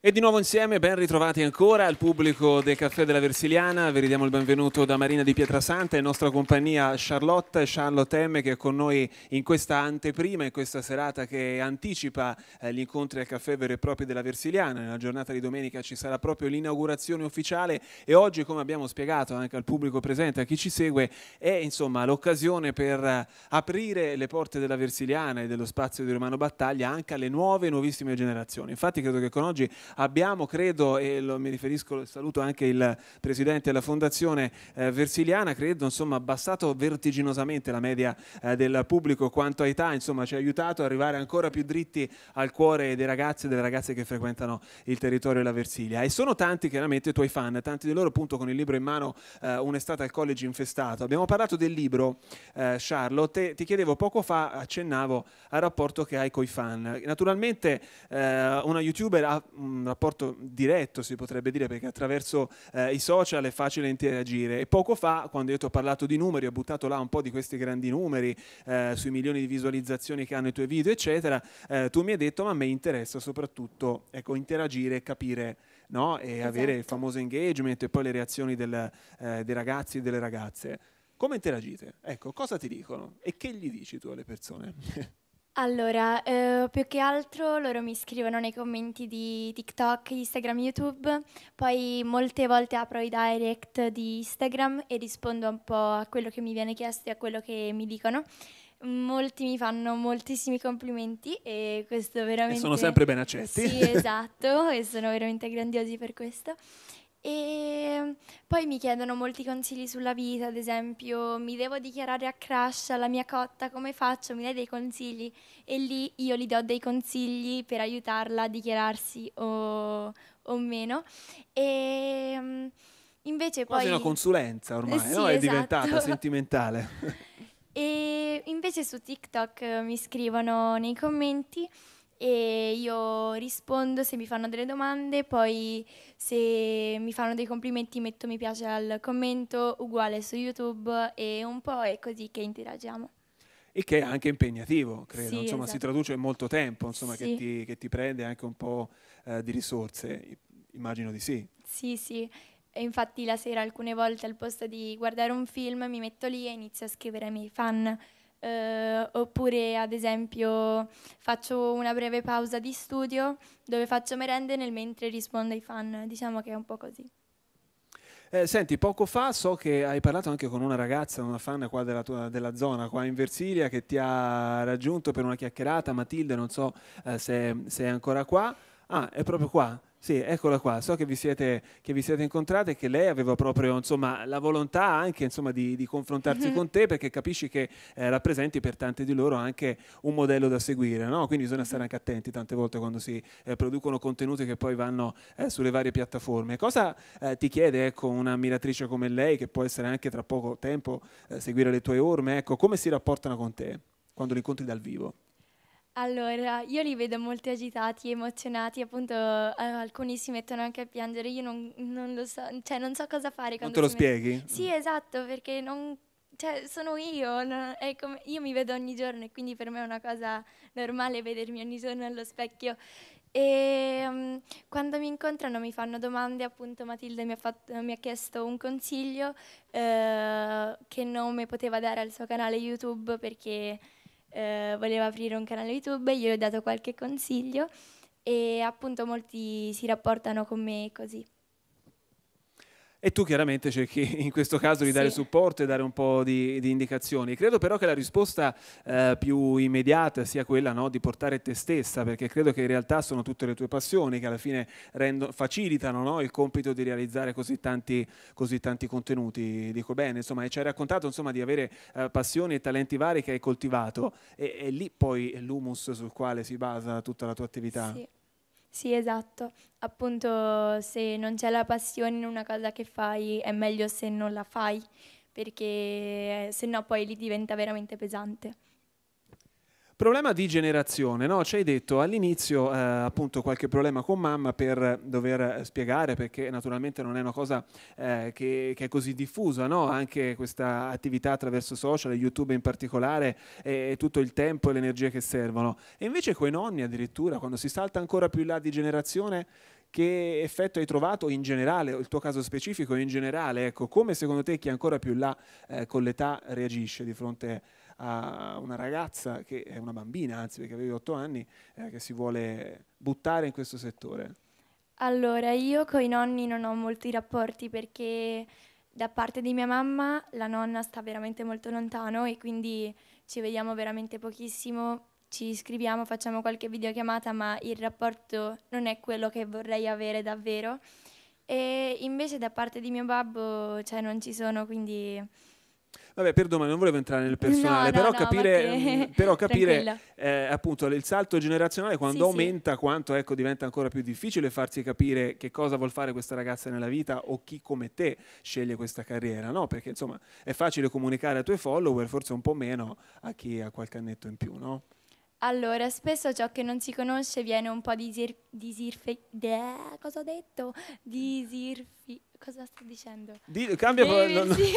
E di nuovo insieme, ben ritrovati ancora al pubblico del Caffè della Versiliana. Vi ridiamo il benvenuto da Marina di Pietrasanta e in nostra compagnia Charlotte, Charlotte M, che è con noi in questa anteprima, in questa serata che anticipa eh, gli incontri al Caffè vero e proprio della Versiliana. Nella giornata di domenica ci sarà proprio l'inaugurazione ufficiale e oggi, come abbiamo spiegato anche al pubblico presente, a chi ci segue, è insomma l'occasione per eh, aprire le porte della Versiliana e dello spazio di Romano Battaglia anche alle nuove, nuovissime generazioni. Infatti credo che con oggi Abbiamo, credo, e lo, mi riferisco, saluto anche il presidente della Fondazione eh, Versiliana, credo, insomma, abbassato vertiginosamente la media eh, del pubblico quanto a età, insomma, ci ha aiutato ad arrivare ancora più dritti al cuore dei ragazzi e delle ragazze che frequentano il territorio della Versilia. E sono tanti, chiaramente, i tuoi fan, tanti di loro appunto con il libro in mano eh, Un'estate al college infestato. Abbiamo parlato del libro, eh, Charlotte, ti chiedevo poco fa, accennavo al rapporto che hai con i fan. Naturalmente eh, una youtuber ha mh, mm, rapporto diretto, si potrebbe dire, perché attraverso eh, i social è facile interagire. E poco fa, quando io ti ho parlato di numeri, ho buttato là un po' di questi grandi numeri eh, sui milioni di visualizzazioni che hanno i tuoi video, eccetera, eh, tu mi hai detto, ma a me interessa soprattutto ecco, interagire capire, no? e esatto. avere il famoso engagement e poi le reazioni del, eh, dei ragazzi e delle ragazze. Come interagite? Ecco, cosa ti dicono e che gli dici tu alle persone? Allora, eh, più che altro loro mi scrivono nei commenti di TikTok, Instagram, YouTube, poi molte volte apro i direct di Instagram e rispondo un po' a quello che mi viene chiesto e a quello che mi dicono. Molti mi fanno moltissimi complimenti e questo veramente... E sono sempre ben accetti. Sì, esatto, e sono veramente grandiosi per questo. E mm, poi mi chiedono molti consigli sulla vita, ad esempio, mi devo dichiarare a crush la mia cotta, come faccio? Mi dai dei consigli? E lì io gli do dei consigli per aiutarla a dichiararsi o, o meno. E mm, invece poi. Quasi una consulenza ormai, sì, no? È esatto. diventata sentimentale. e invece su TikTok eh, mi scrivono nei commenti e io rispondo se mi fanno delle domande, poi se mi fanno dei complimenti metto mi piace al commento, uguale su YouTube e un po' è così che interagiamo. E che è anche impegnativo, credo, sì, insomma esatto. si traduce in molto tempo, insomma sì. che, ti, che, ti, prende anche un po' eh, di risorse, immagino di sì. Sì, sì, e infatti la sera alcune volte al posto di guardare un film mi metto lì e inizio a scrivere ai miei fan eh, oppure ad esempio faccio una breve pausa di studio dove faccio merende nel mentre rispondo ai fan, diciamo che è un po' così. Eh, senti, poco fa so che hai parlato anche con una ragazza, una fan qua della, tua, della zona, qua in Versilia, che ti ha raggiunto per una chiacchierata, Matilde, non so eh, se, se è ancora qua. Ah, è proprio qua. Sì, eccola qua, so che vi siete, che vi siete incontrate e che lei aveva proprio insomma, la volontà anche insomma, di, di, confrontarsi mm-hmm. con te perché capisci che eh, rappresenti per tante di loro anche un modello da seguire, no? quindi bisogna stare mm. anche attenti tante volte quando si eh, producono contenuti che poi vanno eh, sulle varie piattaforme. Cosa eh, ti chiede ecco, un'ammiratrice come lei che può essere anche tra poco tempo eh, seguire le tue orme? Ecco, come si rapportano con te quando li incontri dal vivo? Allora, io li vedo molto agitati, emozionati, appunto eh, alcuni si mettono anche a piangere, io non, non lo so, cioè non so cosa fare. Non te lo spieghi? Met... Sì, esatto, perché non, cioè, sono io, non, come, io mi vedo ogni giorno e quindi per me è una cosa normale vedermi ogni giorno allo specchio. E um, quando mi incontrano mi fanno domande, appunto Matilde mi ha, fatto, mi ha chiesto un consiglio eh, che nome poteva dare al suo canale YouTube perché eh, voleva aprire un canale YouTube, gli ho dato qualche consiglio e appunto molti si rapportano con me così. E tu chiaramente cerchi in questo caso di dare sì. supporto e dare un po' di, di, indicazioni. Credo però che la risposta eh, più immediata sia quella no, di portare te stessa, perché credo che in realtà sono tutte le tue passioni che alla fine rendo, facilitano no, il compito di realizzare così tanti, così tanti, contenuti. Dico bene, insomma, e ci hai raccontato insomma, di avere eh, passioni e talenti vari che hai coltivato e, e lì poi l'humus sul quale si basa tutta la tua attività. Sì. Sì, esatto. Appunto, se non c'è la passione in una cosa che fai, è meglio se non la fai, perché eh, sennò poi lì diventa veramente pesante. Problema di generazione, no? Ci hai detto all'inizio eh, appunto qualche problema con mamma per dover eh, spiegare perché naturalmente non è una cosa eh, che, che, è così diffusa, no? Anche questa attività attraverso social, YouTube in particolare, e, tutto il tempo e l'energia che servono. E invece con i nonni addirittura, quando si salta ancora più in là di generazione, che effetto hai trovato in generale, il tuo caso specifico in generale, ecco, come secondo te chi è ancora più in là eh, con l'età reagisce di fronte a a una ragazza che è una bambina, anzi perché aveva 8 anni, eh, che si vuole buttare in questo settore? Allora, io con i nonni non ho molti rapporti perché da parte di mia mamma la nonna sta veramente molto lontano e quindi ci vediamo veramente pochissimo, ci iscriviamo, facciamo qualche videochiamata, ma il rapporto non è quello che vorrei avere davvero. E invece da parte di mio babbo cioè, non ci sono, quindi Vabbè, per domani non volevo entrare nel personale, no, però, no, capire, perché... Mm, però, capire, eh, appunto il salto generazionale quando sì, aumenta, sì. quanto ecco, diventa ancora più difficile farsi capire che cosa vuol fare questa ragazza nella vita o chi come te sceglie questa carriera, no? Perché insomma è facile comunicare ai tuoi follower, forse un po' meno a chi ha qualche annetto in più, no? Allora, spesso ciò che non si conosce viene un po' disir... disirfe... De... cosa ho detto? Disirfi cosa sto dicendo? Di, cambia Devi, eh, non, sì,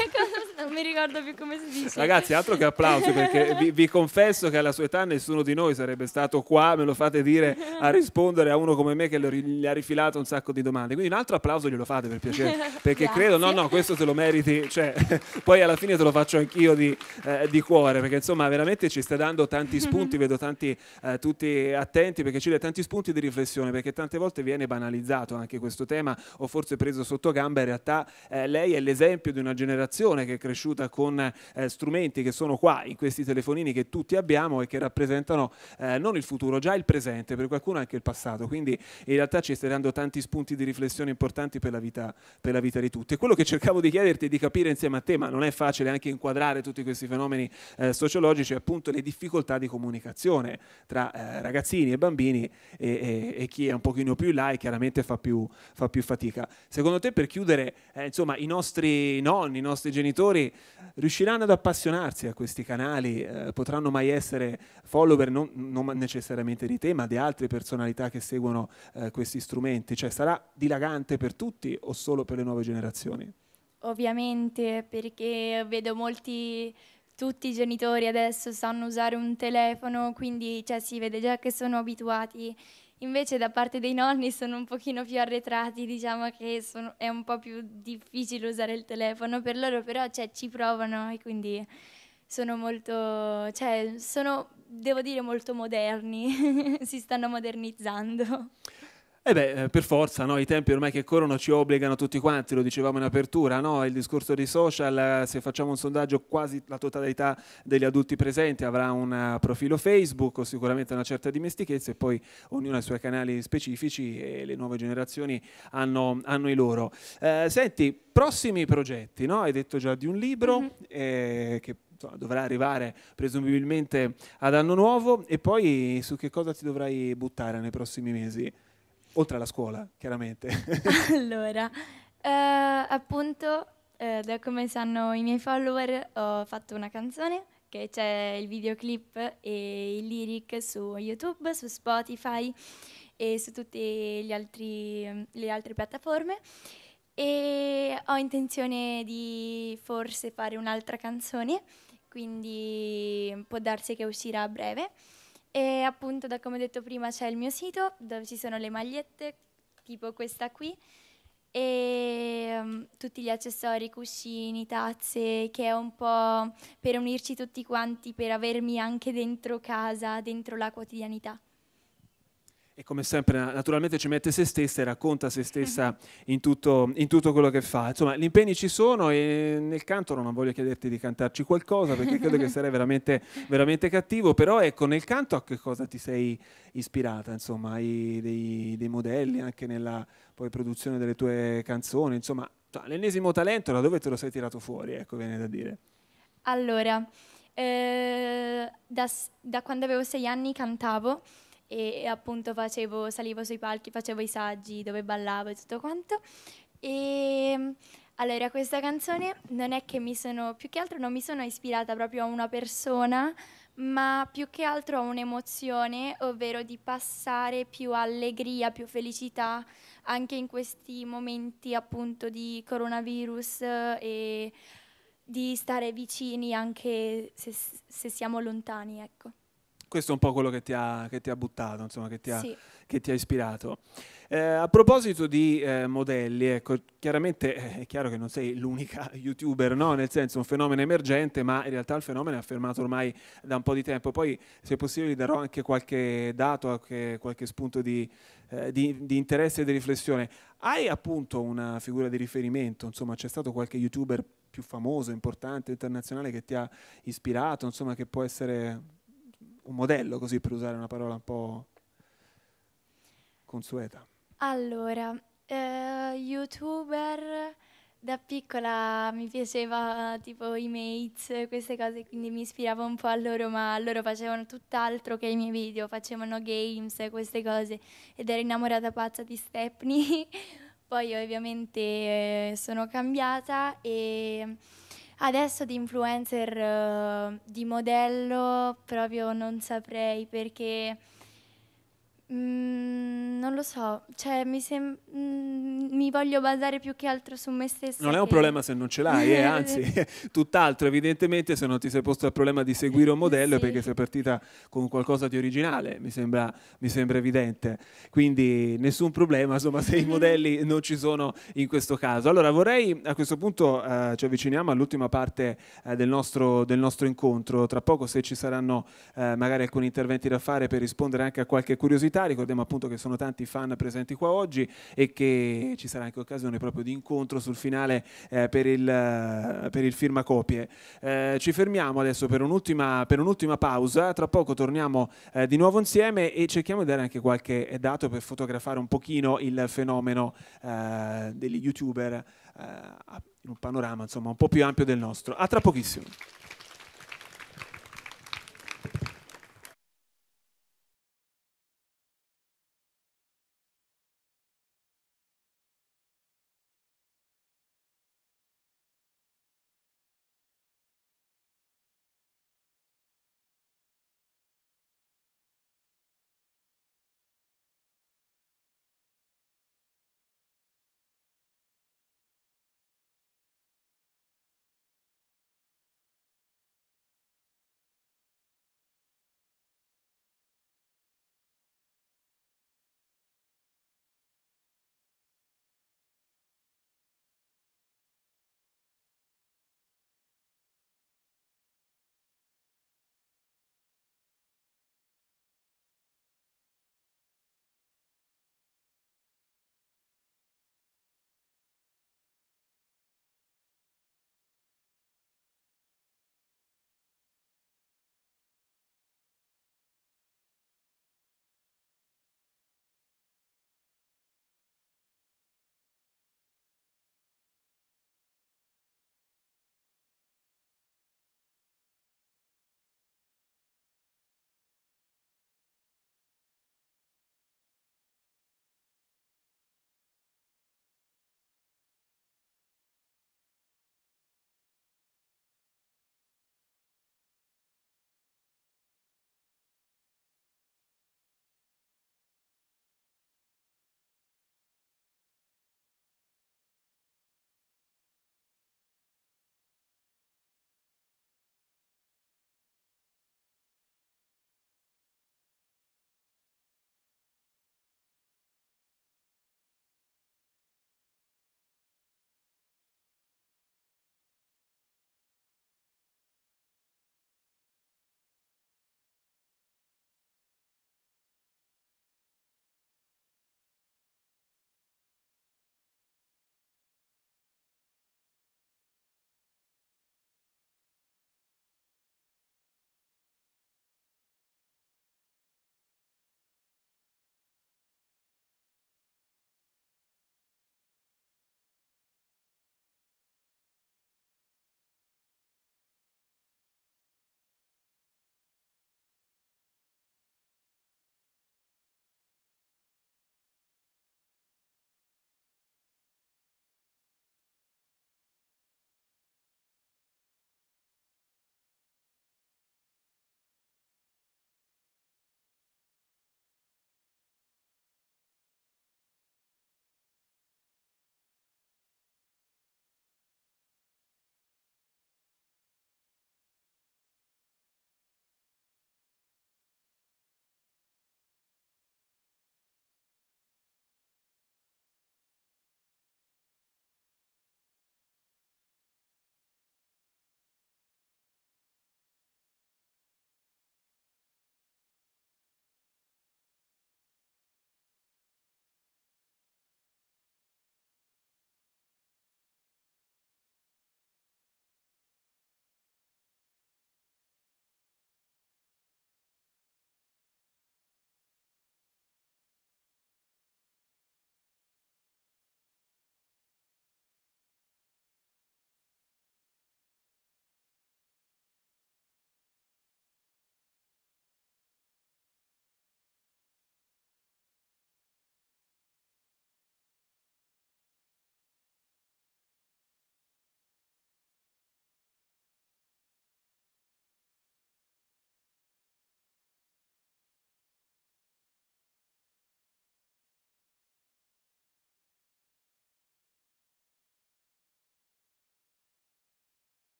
non mi ricordo più come si dice. Ragazzi, altro che applauso perché vi, vi, confesso che alla sua età nessuno di noi sarebbe stato qua, me lo fate dire, a rispondere a uno come me che gli ha rifilato un sacco di domande. Quindi un altro applauso glielo fate per piacere, perché credo, no, no, questo te lo meriti, cioè, poi alla fine te lo faccio anch'io di, eh, di cuore, perché insomma veramente ci sta dando tanti spunti, vedo tanti, eh, tutti attenti perché ci dai tanti spunti di riflessione, perché tante volte viene banalizzato anche questo tema o forse preso sotto gamba Samba in realtà eh, lei è l'esempio di una generazione che è cresciuta con eh, strumenti che sono qua in questi telefonini che tutti abbiamo e che rappresentano eh, non il futuro, già il presente, per qualcuno anche il passato, quindi in realtà ci stai dando tanti spunti di riflessione importanti per la vita, per la vita di tutti. E quello che cercavo di chiederti e di capire insieme a te, ma non è facile anche inquadrare tutti questi fenomeni eh, sociologici, è appunto le difficoltà di comunicazione tra eh, ragazzini e bambini e, e, e, chi è un pochino più in là e chiaramente fa più, fa più fatica. Secondo te per chiudere chiudere, eh, insomma, i nostri nonni, i nostri genitori riusciranno ad appassionarsi a questi canali, eh, potranno mai essere follower non, non, necessariamente di te, ma di altre personalità che seguono eh, questi strumenti, cioè sarà dilagante per tutti o solo per le nuove generazioni? Ovviamente, perché vedo molti tutti i genitori adesso sanno usare un telefono, quindi cioè, si vede già che sono abituati Invece da parte dei nonni sono un pochino più arretrati, diciamo che sono, è un po' più difficile usare il telefono per loro, però cioè, ci provano e quindi sono molto, cioè, sono, devo dire, molto moderni, si stanno modernizzando. Eh beh, eh, per forza, no? i tempi ormai che corrono ci obbligano tutti quanti, lo dicevamo in apertura, no? il discorso dei social, eh, se facciamo un sondaggio quasi la totalità degli adulti presenti avrà un eh, profilo Facebook sicuramente una certa dimestichezza e poi ognuno ha i suoi canali specifici e le nuove generazioni hanno, hanno i loro. Eh, senti, prossimi progetti, no? hai detto già di un libro mm-hmm. eh, che dovrà arrivare presumibilmente ad anno nuovo e poi su che cosa ti dovrai buttare nei prossimi mesi? oltre alla scuola, chiaramente. allora, eh, appunto, eh, da come sanno i miei follower, ho fatto una canzone che c'è il videoclip e i lyric su YouTube, su Spotify e su tutte le altre piattaforme. E ho intenzione di forse fare un'altra canzone, quindi può darsi che uscirà a breve. E appunto, da come ho detto prima, c'è il mio sito dove ci sono le magliette, tipo questa qui, e um, tutti gli accessori, cuscini, tazze, che è un po' per unirci tutti quanti, per avermi anche dentro casa, dentro la quotidianità e come sempre naturalmente ci mette se stessa e racconta se stessa mhm. in tutto, in tutto quello che fa. Insomma, gli impegni ci sono e nel canto non voglio chiederti di cantarci qualcosa perché credo che sarei veramente, veramente cattivo, però ecco, nel canto a che cosa ti sei ispirata? Insomma, hai dei, dei modelli anche nella poi, produzione delle tue canzoni, insomma, cioè, l'ennesimo talento da dove te lo sei tirato fuori, ecco, viene da dire. Allora, eh, da, da quando avevo sei anni cantavo e, appunto facevo, salivo sui palchi, facevo i saggi dove ballavo e tutto quanto. E ehm, allora questa canzone non è che mi sono, più che altro non mi sono ispirata proprio a una persona, ma più che altro a un'emozione, ovvero di passare più allegria, più felicità anche in questi momenti appunto di coronavirus eh, e di stare vicini anche se, se siamo lontani, ecco questo è un po' quello che ti ha, che ti ha buttato, insomma, che ti ha, sì. che ti ha ispirato. Eh, a proposito di eh, modelli, ecco, chiaramente eh, è chiaro che non sei l'unica youtuber, no? nel senso un fenomeno emergente, ma in realtà il fenomeno è affermato ormai da un po' di tempo. Poi, se possibile, darò anche qualche dato, anche qualche spunto di, eh, di, di interesse e di riflessione. Hai appunto una figura di riferimento, insomma, c'è stato qualche youtuber più famoso, importante, internazionale che ti ha ispirato, insomma, che può essere un modello, così per usare una parola un po' consueta? Allora, eh, youtuber da piccola mi piaceva tipo i mates, queste cose, quindi mi ispiravo un po' a loro, ma loro facevano tutt'altro che i miei video, facevano games, queste cose, ed ero innamorata pazza di Stepney. Poi ovviamente eh, sono cambiata e Adesso di influencer uh, di modello proprio non saprei perché Mm, non lo so, cioè mi, sem- mm, mi, voglio basare più che altro su me stessa. Non che... è un problema se non ce l'hai, eh, anzi, tutt'altro, evidentemente se non ti sei posto il problema di seguire un modello sì. perché sei partita con qualcosa di originale, mi sembra, mi sembra evidente. Quindi nessun problema, insomma, se i mm-hmm. modelli non ci sono in questo caso. Allora vorrei a questo punto eh, ci avviciniamo all'ultima parte eh, del, nostro, del, nostro, incontro, tra poco se ci saranno eh, magari alcuni interventi da fare per rispondere anche a qualche curiosità ricordiamo appunto che sono tanti fan presenti qua oggi e che ci sarà anche occasione proprio di incontro sul finale eh, per, il, eh, per, il, firmacopie. Eh, ci fermiamo adesso per un'ultima, per un'ultima, pausa, tra poco torniamo eh, di nuovo insieme e cerchiamo di dare anche qualche dato per fotografare un pochino il fenomeno eh, degli youtuber eh, in un panorama insomma un po' più ampio del nostro. A tra pochissimo.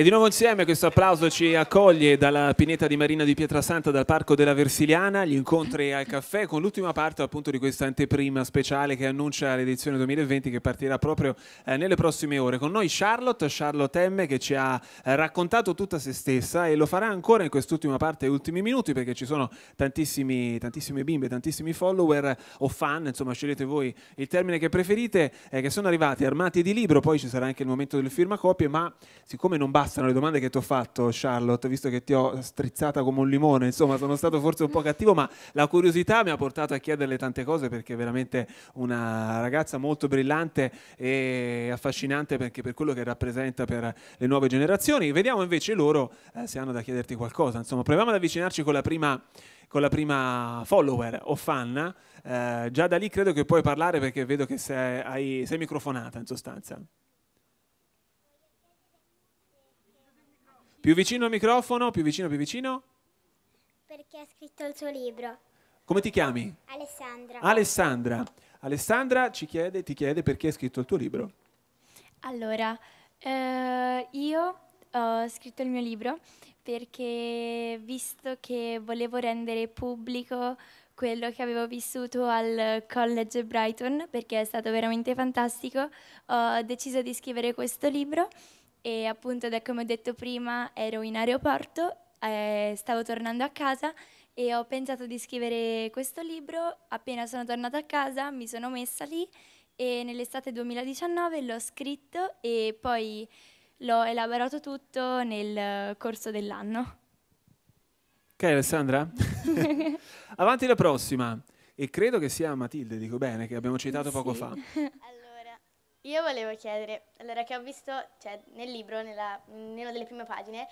E di nuovo insieme questo applauso ci accoglie dalla pineta di Marina di Pietrasanta, dal Parco della Versiliana, gli incontri al caffè con l'ultima parte appunto di questa anteprima speciale che annuncia l'edizione 2020 che partirà proprio eh, nelle prossime ore. Con noi Charlotte, Charlotte M che ci ha eh, raccontato tutta se stessa e lo farà ancora in quest'ultima parte, ultimi minuti perché ci sono tantissimi, tantissime bimbe, tantissimi follower o fan, insomma scegliete voi il termine che preferite, eh, che sono arrivati armati di libro, poi ci sarà anche il momento delle del copie, ma siccome non basta bastano le domande che ti ho fatto, Charlotte, visto che ti ho strizzata come un limone, insomma, sono stato forse un po' cattivo, ma la curiosità mi ha portato a chiederle tante cose perché è veramente una ragazza molto brillante e affascinante anche per quello che rappresenta per le nuove generazioni. Vediamo invece loro eh, se hanno da chiederti qualcosa, insomma, proviamo ad avvicinarci con la prima con la prima follower o fan. Eh, già da lì credo che puoi parlare perché vedo che sei, hai, sei microfonata in sostanza. Più vicino al microfono, più vicino, più vicino. Perché ha scritto il suo libro. Come ti chiami? Alessandra. Alessandra. Alessandra ci chiede, ti chiede perché hai scritto il tuo libro. Allora, eh, io eh, ho scritto il mio libro perché visto che volevo rendere pubblico quello che avevo vissuto al College Brighton, perché è stato veramente fantastico, ho deciso di scrivere questo libro e appunto, da come ho detto prima, ero in aeroporto, eh, stavo tornando a casa e ho pensato di scrivere questo libro. Appena sono tornata a casa mi sono messa lì e nell'estate 2019 l'ho scritto e poi l'ho elaborato tutto nel corso dell'anno. Ok Alessandra, avanti la prossima e credo che sia Matilde, dico bene, che abbiamo citato eh sì. poco fa. Io volevo chiedere, allora che ho visto, cioè nel libro, nella, in una delle prime pagine,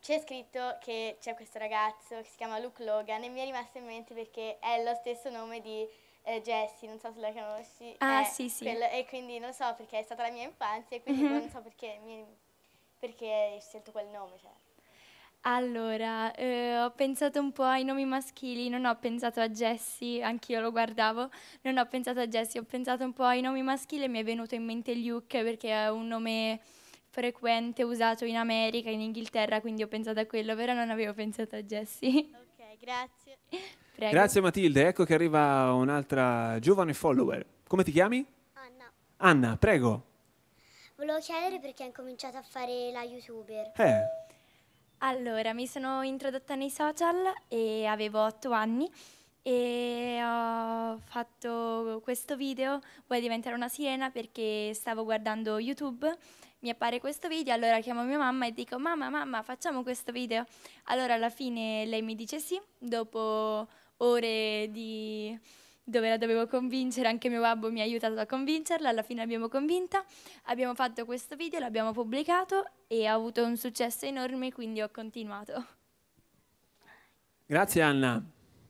c'è scritto che c'è questo ragazzo che si chiama Luke Logan e mi è rimasto in mente perché è lo stesso nome di eh, Jessie, non so se la conosci. Ah, è sì, sì. Quello, e quindi non so perché è stata la mia infanzia e quindi mm -hmm. non so perché, mi, perché hai scelto quel nome. Cioè. Allora, eh, ho pensato un po' ai nomi maschili, non ho pensato a Jesse, anch'io lo guardavo, non ho pensato a Jesse, ho pensato un po' ai nomi maschili e mi è venuto in mente Luke perché è un nome frequente usato in America, in Inghilterra, quindi ho pensato a quello, però non avevo pensato a Jesse. Ok, grazie. Prego. Grazie Matilde, ecco che arriva un'altra giovane follower. Come ti chiami? Anna. Anna, prego. Volevo chiedere perché hai cominciato a fare la youtuber. Eh. Allora, mi sono introdotta nei social e avevo 8 anni e ho fatto questo video, vuoi diventare una sirena, perché stavo guardando YouTube, mi appare questo video, allora chiamo mia mamma e dico mamma, mamma, facciamo questo video. Allora alla fine lei mi dice sì, dopo ore di dove la dovevo convincere, anche mio babbo mi ha aiutato a convincerla, alla fine l'abbiamo convinta, abbiamo fatto questo video, l'abbiamo pubblicato e ha avuto un successo enorme, quindi ho continuato. Grazie Anna,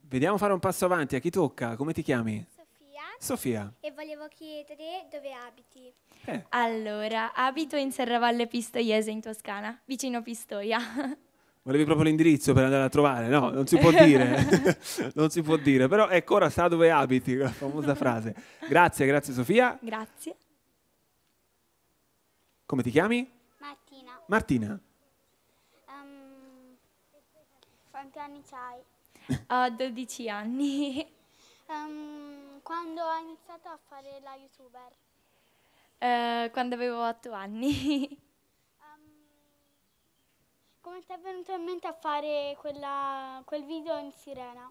vediamo fare un passo avanti, a chi tocca? Come ti chiami? Sofia. Sofia. E volevo chiedere dove abiti. Eh. Allora, abito in Serravalle Pistoiese in Toscana, vicino Pistoia. Volevi proprio l'indirizzo per andare a trovare? No, non si può dire. non si può dire. Però ecco ora sa dove abiti, la famosa frase. Grazie, grazie Sofia. Grazie. Come ti chiami? Martina. Martina. Um, quanti anni ehm, hai? Ho 12 anni. Um, quando ho iniziato a fare la youtuber? Uh, quando avevo 8 anni. Come ti è venuto in mente a fare quella, quel video in sirena?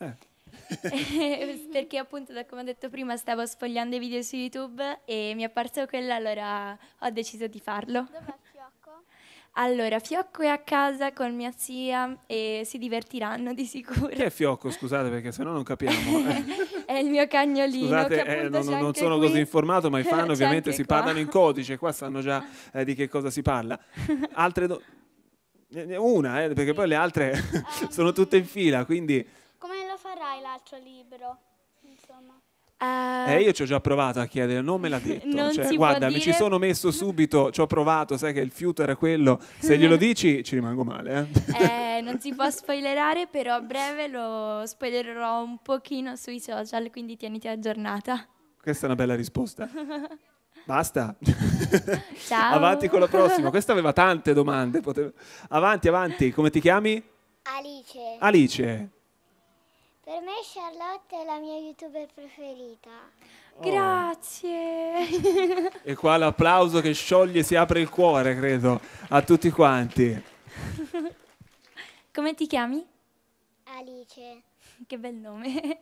Eh. perché appunto da come ho detto prima stavo sfogliando i video su YouTube e mi è apparso quella allora ho deciso di farlo. Dov'è Fiocco? Allora Fiocco è a casa con mia zia e si divertiranno di sicuro. Che è Fiocco scusate perché sennò non capiamo. Eh. è il mio cagnolino. Scusate eh, non, non sono qui. così informato ma i fan ovviamente si qua. parlano in codice, qua sanno già eh, di che cosa si parla. Altre domande? Una, eh, perché poi le altre ah. sono tutte in fila, quindi... Come lo farai l'altro libro? Eh, eh, io ci ho già provato a chiedere, non me l'ha detto. cioè, guarda, mi ci sono messo subito, ci ho provato, sai che il fiuto era quello. Se glielo dici ci rimango male. Eh? eh? non si può spoilerare, però a breve lo spoilerò un pochino sui social, quindi tieniti aggiornata. Questa è una bella risposta. Basta. Ciao. avanti con la prossima. Questa aveva tante domande. Poteva... Avanti, avanti. Come ti chiami? Alice. Alice. Per me Charlotte è la mia youtuber preferita. Oh. Grazie. e qua l'applauso che scioglie si apre il cuore, credo, a tutti quanti. Come ti chiami? Alice. Che bel nome.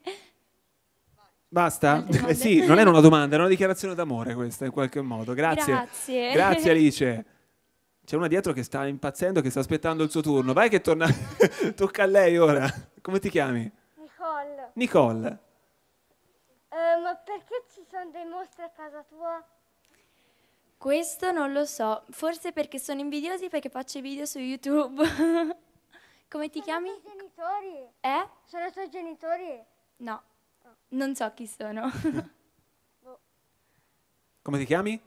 Basta? Eh sì, non era una domanda, era una dichiarazione d'amore questa in qualche modo. Grazie. Grazie. Grazie Alice. C'è una dietro che sta impazzendo, che sta aspettando il suo turno. Vai che torna... tocca a lei ora. Come ti chiami? Nicole. Nicole. Uh, ma perché ci sono dei mostri a casa tua? Questo non lo so, forse perché sono invidiosi perché faccio i video su YouTube. Come ti sono chiami? i tuoi genitori. Eh? Sono i tuoi genitori? No. Non so chi sono. Come ti chiami?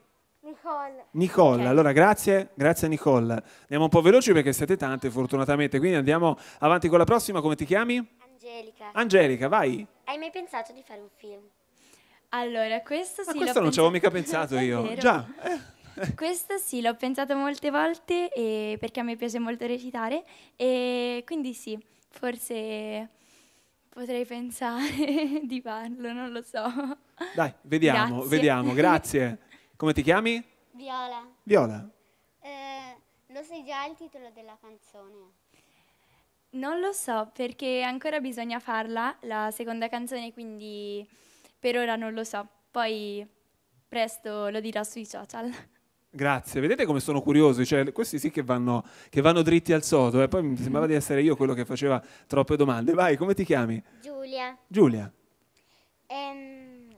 Nicole. Nicole, okay. allora grazie, grazie Nicole. Andiamo un po' veloci perché siete tante fortunatamente, quindi andiamo avanti con la prossima, come ti chiami? Angelica. Angelica, vai. Hai mai pensato di fare un film? Allora, questo sì. Ma questo non ci avevo mica pensato io. Già. questo sì, l'ho pensato molte volte eh, perché a me piace molto recitare e quindi sì, forse Potrei pensare di farlo, non lo so. Dai, vediamo, Grazie. vediamo. Grazie. Come ti chiami? Viola. Viola. Eh, lo sai già il titolo della canzone? Non lo so, perché ancora bisogna farla, la seconda canzone, quindi per ora non lo so. Poi presto lo dirò sui social. Grazie, vedete come sono curiosi, cioè, questi sì che vanno, che vanno dritti al sodo, e eh? poi mi sembrava di essere io quello che faceva troppe domande. Vai, come ti chiami? Giulia. Giulia. Ehm,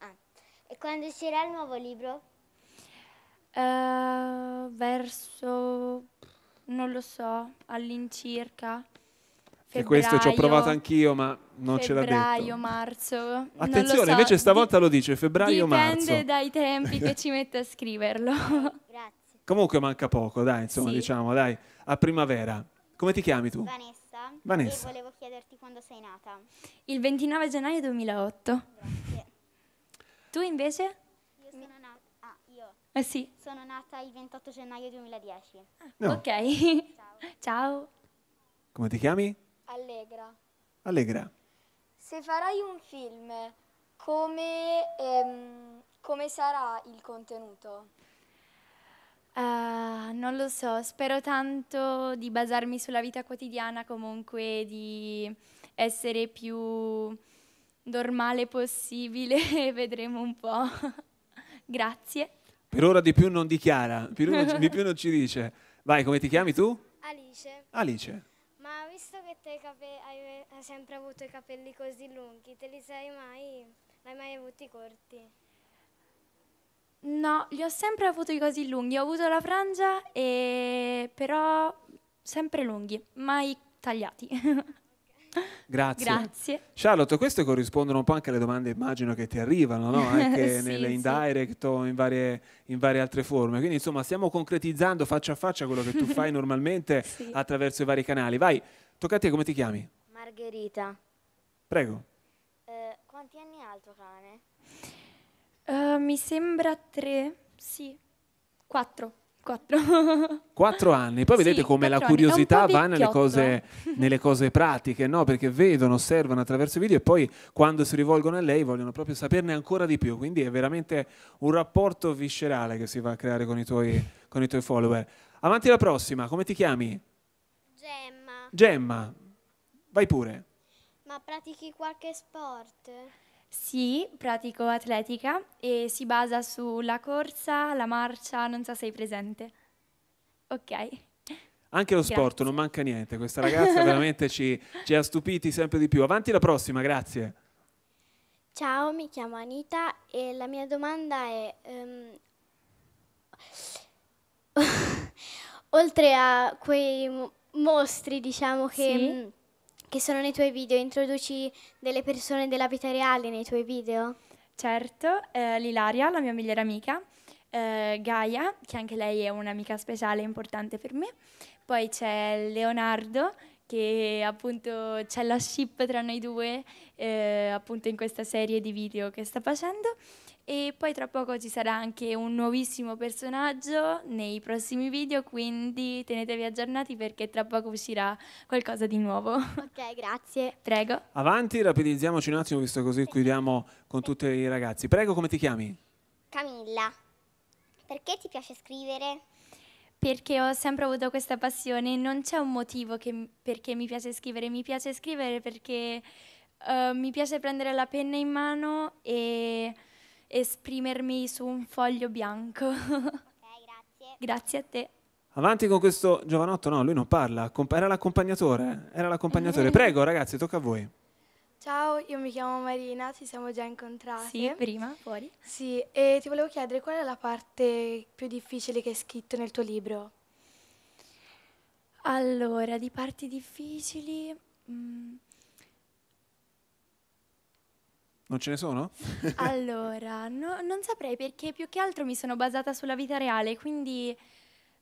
ah. E quando uscirà il nuovo libro? Uh, verso, non lo so, all'incirca. E questo ci ho provato anch'io, ma non ce l'ha detto. Febbraio, marzo. Attenzione, so. invece stavolta lo dice febbraio, dipende marzo. Dipende dai tempi che ci mette a scriverlo. Grazie. Comunque manca poco, dai, insomma, sì. diciamo, dai, a primavera. Come ti chiami tu? Vanessa. Vanessa. E volevo chiederti quando sei nata. Il 29 gennaio 2008. Grazie. Tu invece? Io sono nata. Ah, io. Eh sì. Sono nata il 28 gennaio 2010. no. Ok. Ciao. Ciao. Come ti chiami? Allegra. Allegra. Se farai un film, come, ehm, come sarà il contenuto? Uh, non lo so, spero tanto di basarmi sulla vita quotidiana comunque, di essere più normale possibile e vedremo un po'. Grazie. Per ora di più non dichiara, di più non ci dice. Vai, come ti chiami tu? Alice. Alice che te hai sempre avuto i capelli così lunghi, te li sei mai, l'hai mai avuti corti? No, li ho sempre avuti così lunghi, ho avuto la frangia e però sempre lunghi, mai tagliati. Grazie. Grazie. Charlotte, queste corrispondono un po' anche alle domande, immagino, che ti arrivano, no? anche sì, nelle indirect sì. o in varie, in varie, altre forme. Quindi, insomma, stiamo concretizzando faccia a faccia quello che tu fai normalmente sì. attraverso i vari canali. Vai, Tocca a te, come ti chiami? Margherita. Prego. Eh, quanti anni ha il tuo cane? Uh, mi sembra tre, sì, quattro. Quattro. Quattro anni, poi sì, vedete come la curiosità va nelle cose, nelle cose, pratiche, no? perché vedono, osservano attraverso i video e poi quando si rivolgono a lei vogliono proprio saperne ancora di più, quindi è veramente un rapporto viscerale che si va a creare con i tuoi, con i tuoi follower. Avanti alla prossima, come ti chiami? Gemma. Gemma, vai pure. Ma pratichi qualche sport? Sì, pratico atletica e si basa sulla corsa, la marcia, non so se sei presente. Ok. Anche lo grazie. sport, non manca niente. Questa ragazza veramente ci, ci ha stupiti sempre di più. Avanti la prossima, grazie. Ciao, mi chiamo Anita e la mia domanda è... Um, oltre a quei mostri, diciamo, che, sì. Mm, che sono nei tuoi video, introduci delle persone della vita reale nei tuoi video? Certo, eh, Lilaria, la mia migliore amica, eh, Gaia, che anche lei è un'amica speciale e importante per me, poi c'è Leonardo, che appunto c'è la ship tra noi due, eh, appunto in questa serie di video che sta facendo, e poi tra poco ci sarà anche un nuovissimo personaggio nei prossimi video, quindi tenetevi aggiornati perché tra poco uscirà qualcosa di nuovo. Ok, grazie. Prego. Avanti, rapidizziamoci un attimo, visto così chiudiamo con tutti i ragazzi. Prego, come ti chiami? Camilla. Perché ti piace scrivere? Perché ho sempre avuto questa passione, non c'è un motivo che, perché mi piace scrivere, mi piace scrivere perché uh, mi piace prendere la penna in mano e esprimermi su un foglio bianco. ok, grazie. Grazie a te. Avanti con questo giovanotto, no, lui non parla, era l'accompagnatore, era l'accompagnatore. Mm-hmm. Prego ragazzi, tocca a voi. Ciao, io mi chiamo Marina, ci siamo già incontrati. Sì, prima, fuori. Sì, e ti volevo chiedere qual è la parte più difficile che hai scritto nel tuo libro? Allora, di parti difficili... Mh, mm, Non ce ne sono? allora, no, non saprei perché più che altro mi sono basata sulla vita reale, quindi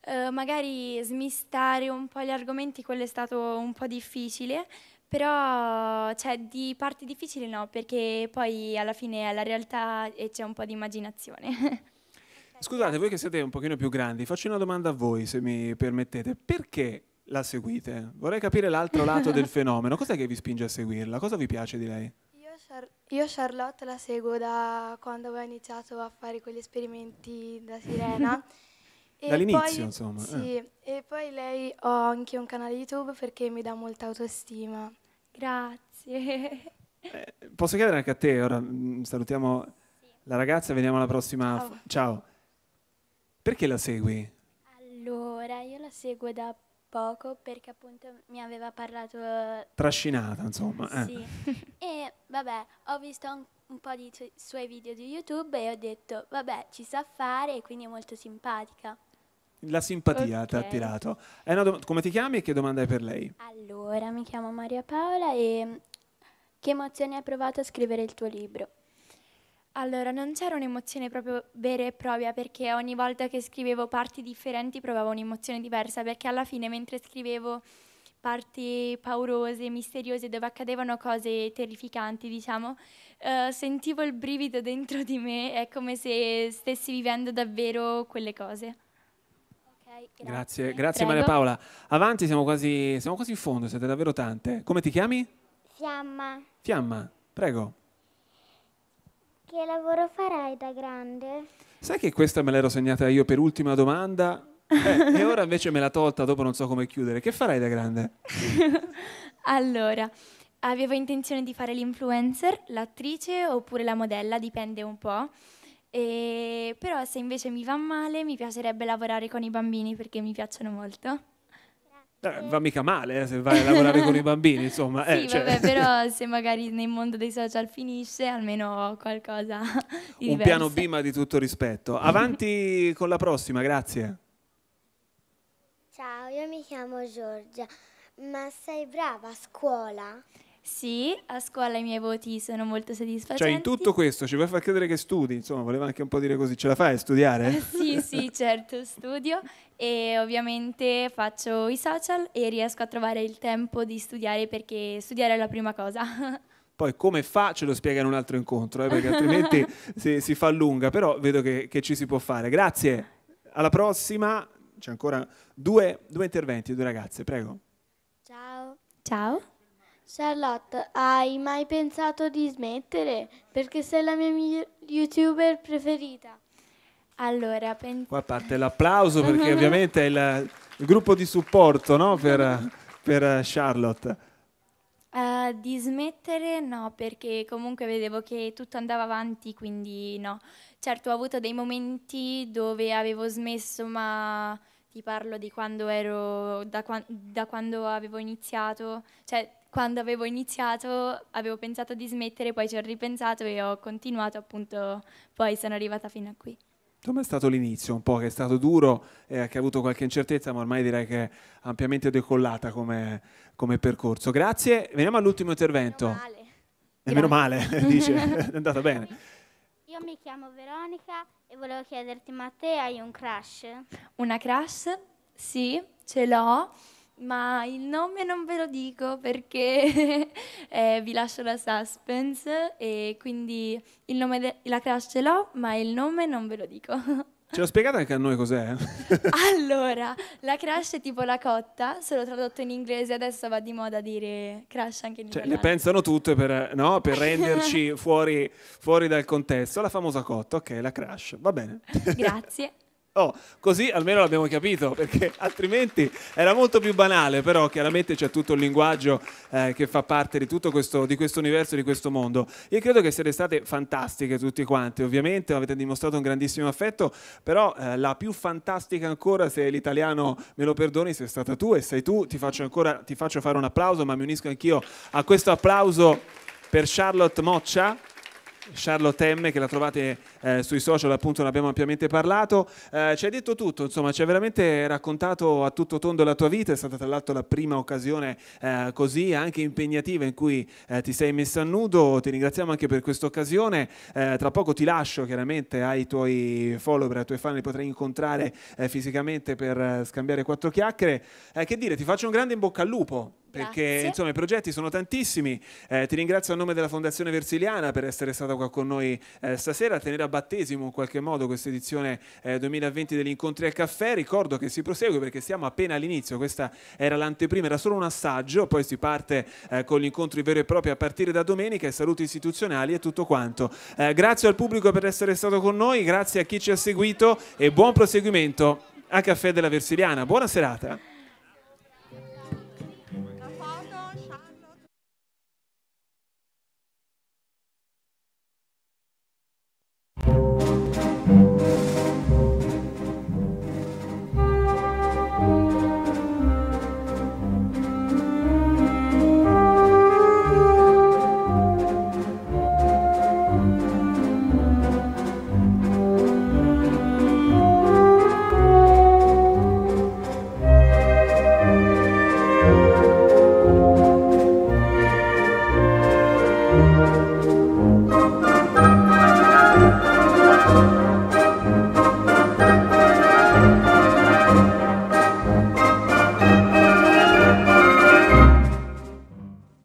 eh, magari smistare un po' gli argomenti, quello è stato un po' difficile, però cioè, di parti difficili no, perché poi alla fine è la realtà e c'è un po' di immaginazione. Scusate, voi che siete un pochino più grandi, faccio una domanda a voi, se mi permettete. Perché la seguite? Vorrei capire l'altro lato del fenomeno. Cos'è che vi spinge a seguirla? Cosa vi piace di lei? Char io Charlotte la seguo da quando avevo iniziato a fare quegli esperimenti da sirena. Dall'inizio, insomma. Eh. Sì, eh. e poi lei ho anche un canale YouTube perché mi dà molta autostima. Grazie. Eh, posso chiedere anche a te, ora mm, salutiamo sì. la ragazza, e vediamo alla prossima. Ciao. Ciao. Perché la segui? Allora, io la seguo da poco perché appunto mi aveva parlato... Eh, Trascinata, insomma. Eh. Sì. e vabbè, ho visto un, un po' di su- suoi video di YouTube e ho detto, vabbè, ci sa fare e quindi è molto simpatica. La simpatia okay. ti ha attirato. Eh, no, dom- come ti chiami e che domanda è per lei? Allora, mi chiamo Maria Paola e che emozioni hai provato a scrivere il tuo libro? Allora, non c'era un'emozione proprio vera e propria perché ogni volta che scrivevo parti differenti provavo un'emozione diversa perché alla fine mentre scrivevo parti paurose, misteriose, dove accadevano cose terrificanti, diciamo, eh, sentivo il brivido dentro di me, è come se stessi vivendo davvero quelle cose. grazie, grazie, grazie Maria Paola. Avanti, siamo quasi, siamo quasi in fondo, siete davvero tante. Come ti chiami? Fiamma. Fiamma, prego. Che lavoro farai da grande? Sai che questa me l'ero segnata io per ultima domanda eh, e ora invece me l'ha tolta, dopo non so come chiudere. Che farai da grande? allora, avevo intenzione di fare l'influencer, l'attrice oppure la modella, dipende un po'. E... Però se invece mi va male mi piacerebbe lavorare con i bambini perché mi piacciono molto. Eh, va mica male eh, se vai a lavorare con i bambini, insomma. Eh, sì, cioè. vabbè, però se magari nel mondo dei social finisce, almeno qualcosa di Un diverso. piano B ma di tutto rispetto. Avanti con la prossima, grazie. Ciao, io mi chiamo Giorgia, ma sei brava a scuola? Sì, a scuola i miei voti sono molto soddisfacenti. Cioè, in tutto questo ci vuoi far credere che studi? Insomma, voleva anche un po' dire così, ce la fai a studiare? sì, sì, certo, studio e ovviamente faccio i social e riesco a trovare il tempo di studiare perché studiare è la prima cosa. Poi come fa ce lo spiega in un altro incontro, eh, perché altrimenti si, si, fa lunga, però vedo che, che, ci si può fare. Grazie, alla prossima. C'è ancora due, due interventi, due ragazze, prego. Ciao. Ciao. Charlotte, hai mai pensato di smettere? Perché sei la mia youtuber preferita. Allora, penso... Qua parte l'applauso perché ovviamente è il, il gruppo di supporto no? per, per, Charlotte. Uh, di smettere no, perché comunque vedevo che tutto andava avanti, quindi no. Certo, ho avuto dei momenti dove avevo smesso, ma ti parlo di quando ero, da, qua, da quando avevo iniziato, cioè quando avevo iniziato avevo pensato di smettere, poi ci ho ripensato e ho continuato appunto, poi sono arrivata fino a qui è stato l'inizio? Un po' che è stato duro, eh, che ha avuto qualche incertezza, ma ormai direi che è ampiamente decollata come, come percorso. Grazie, veniamo all'ultimo intervento. Meno male. E eh, meno male, dice, è andata bene. Io mi chiamo Veronica e volevo chiederti, ma te hai un crush? Una crush? Sì, ce l'ho ma il nome non ve lo dico perché eh, vi lascio la suspense e quindi il nome della crash ce l'ho, ma il nome non ve lo dico. Ce l'ho spiegata anche a noi cos'è? allora, la crash è tipo la cotta, se l'ho tradotto in inglese adesso va di moda dire crash anche in inglese. Cioè, le pensano tutte per, no, per renderci fuori, fuori dal contesto. La famosa cotta, ok, la crash, va bene. Grazie. Oh, così almeno l'abbiamo capito, perché altrimenti era molto più banale, però chiaramente c'è tutto il linguaggio eh, che fa parte di tutto questo, di questo universo, di questo mondo. Io credo che siete state fantastiche tutti quanti, ovviamente avete dimostrato un grandissimo affetto, però eh, la più fantastica ancora, se l'italiano me lo perdoni, sei stata tu e sei tu, ti faccio ancora, ti faccio fare un applauso, ma mi unisco anch'io a questo applauso per Charlotte Moccia, Charlotte M, che la trovate eh, sui social appunto ne abbiamo ampiamente parlato. Eh, ci hai detto tutto, insomma, ci hai veramente raccontato a tutto tondo la tua vita, è stata tra l'altro la prima occasione eh, così anche impegnativa in cui eh, ti sei messo a nudo, ti ringraziamo anche per questa occasione, eh, tra poco ti lascio chiaramente ai tuoi follower, ai tuoi fan, li potrai incontrare eh, fisicamente per scambiare quattro chiacchiere. che dire, ti faccio un grande in bocca al lupo perché Grazie. insomma i progetti sono tantissimi. Eh, ti ringrazio a nome della Fondazione Versiliana per essere stata qua con noi eh, stasera, a tenere a battesimo in qualche modo questa edizione eh, 2020 degli incontri al caffè. Ricordo che si prosegue perché siamo appena all'inizio, questa era l'anteprima, era solo un assaggio, poi si parte eh, con gli incontri veri e propri a partire da domenica e saluti istituzionali e tutto quanto. Eh, grazie al pubblico per essere stato con noi, grazie a chi ci ha seguito e buon proseguimento a Caffè della Versiliana. Buona serata.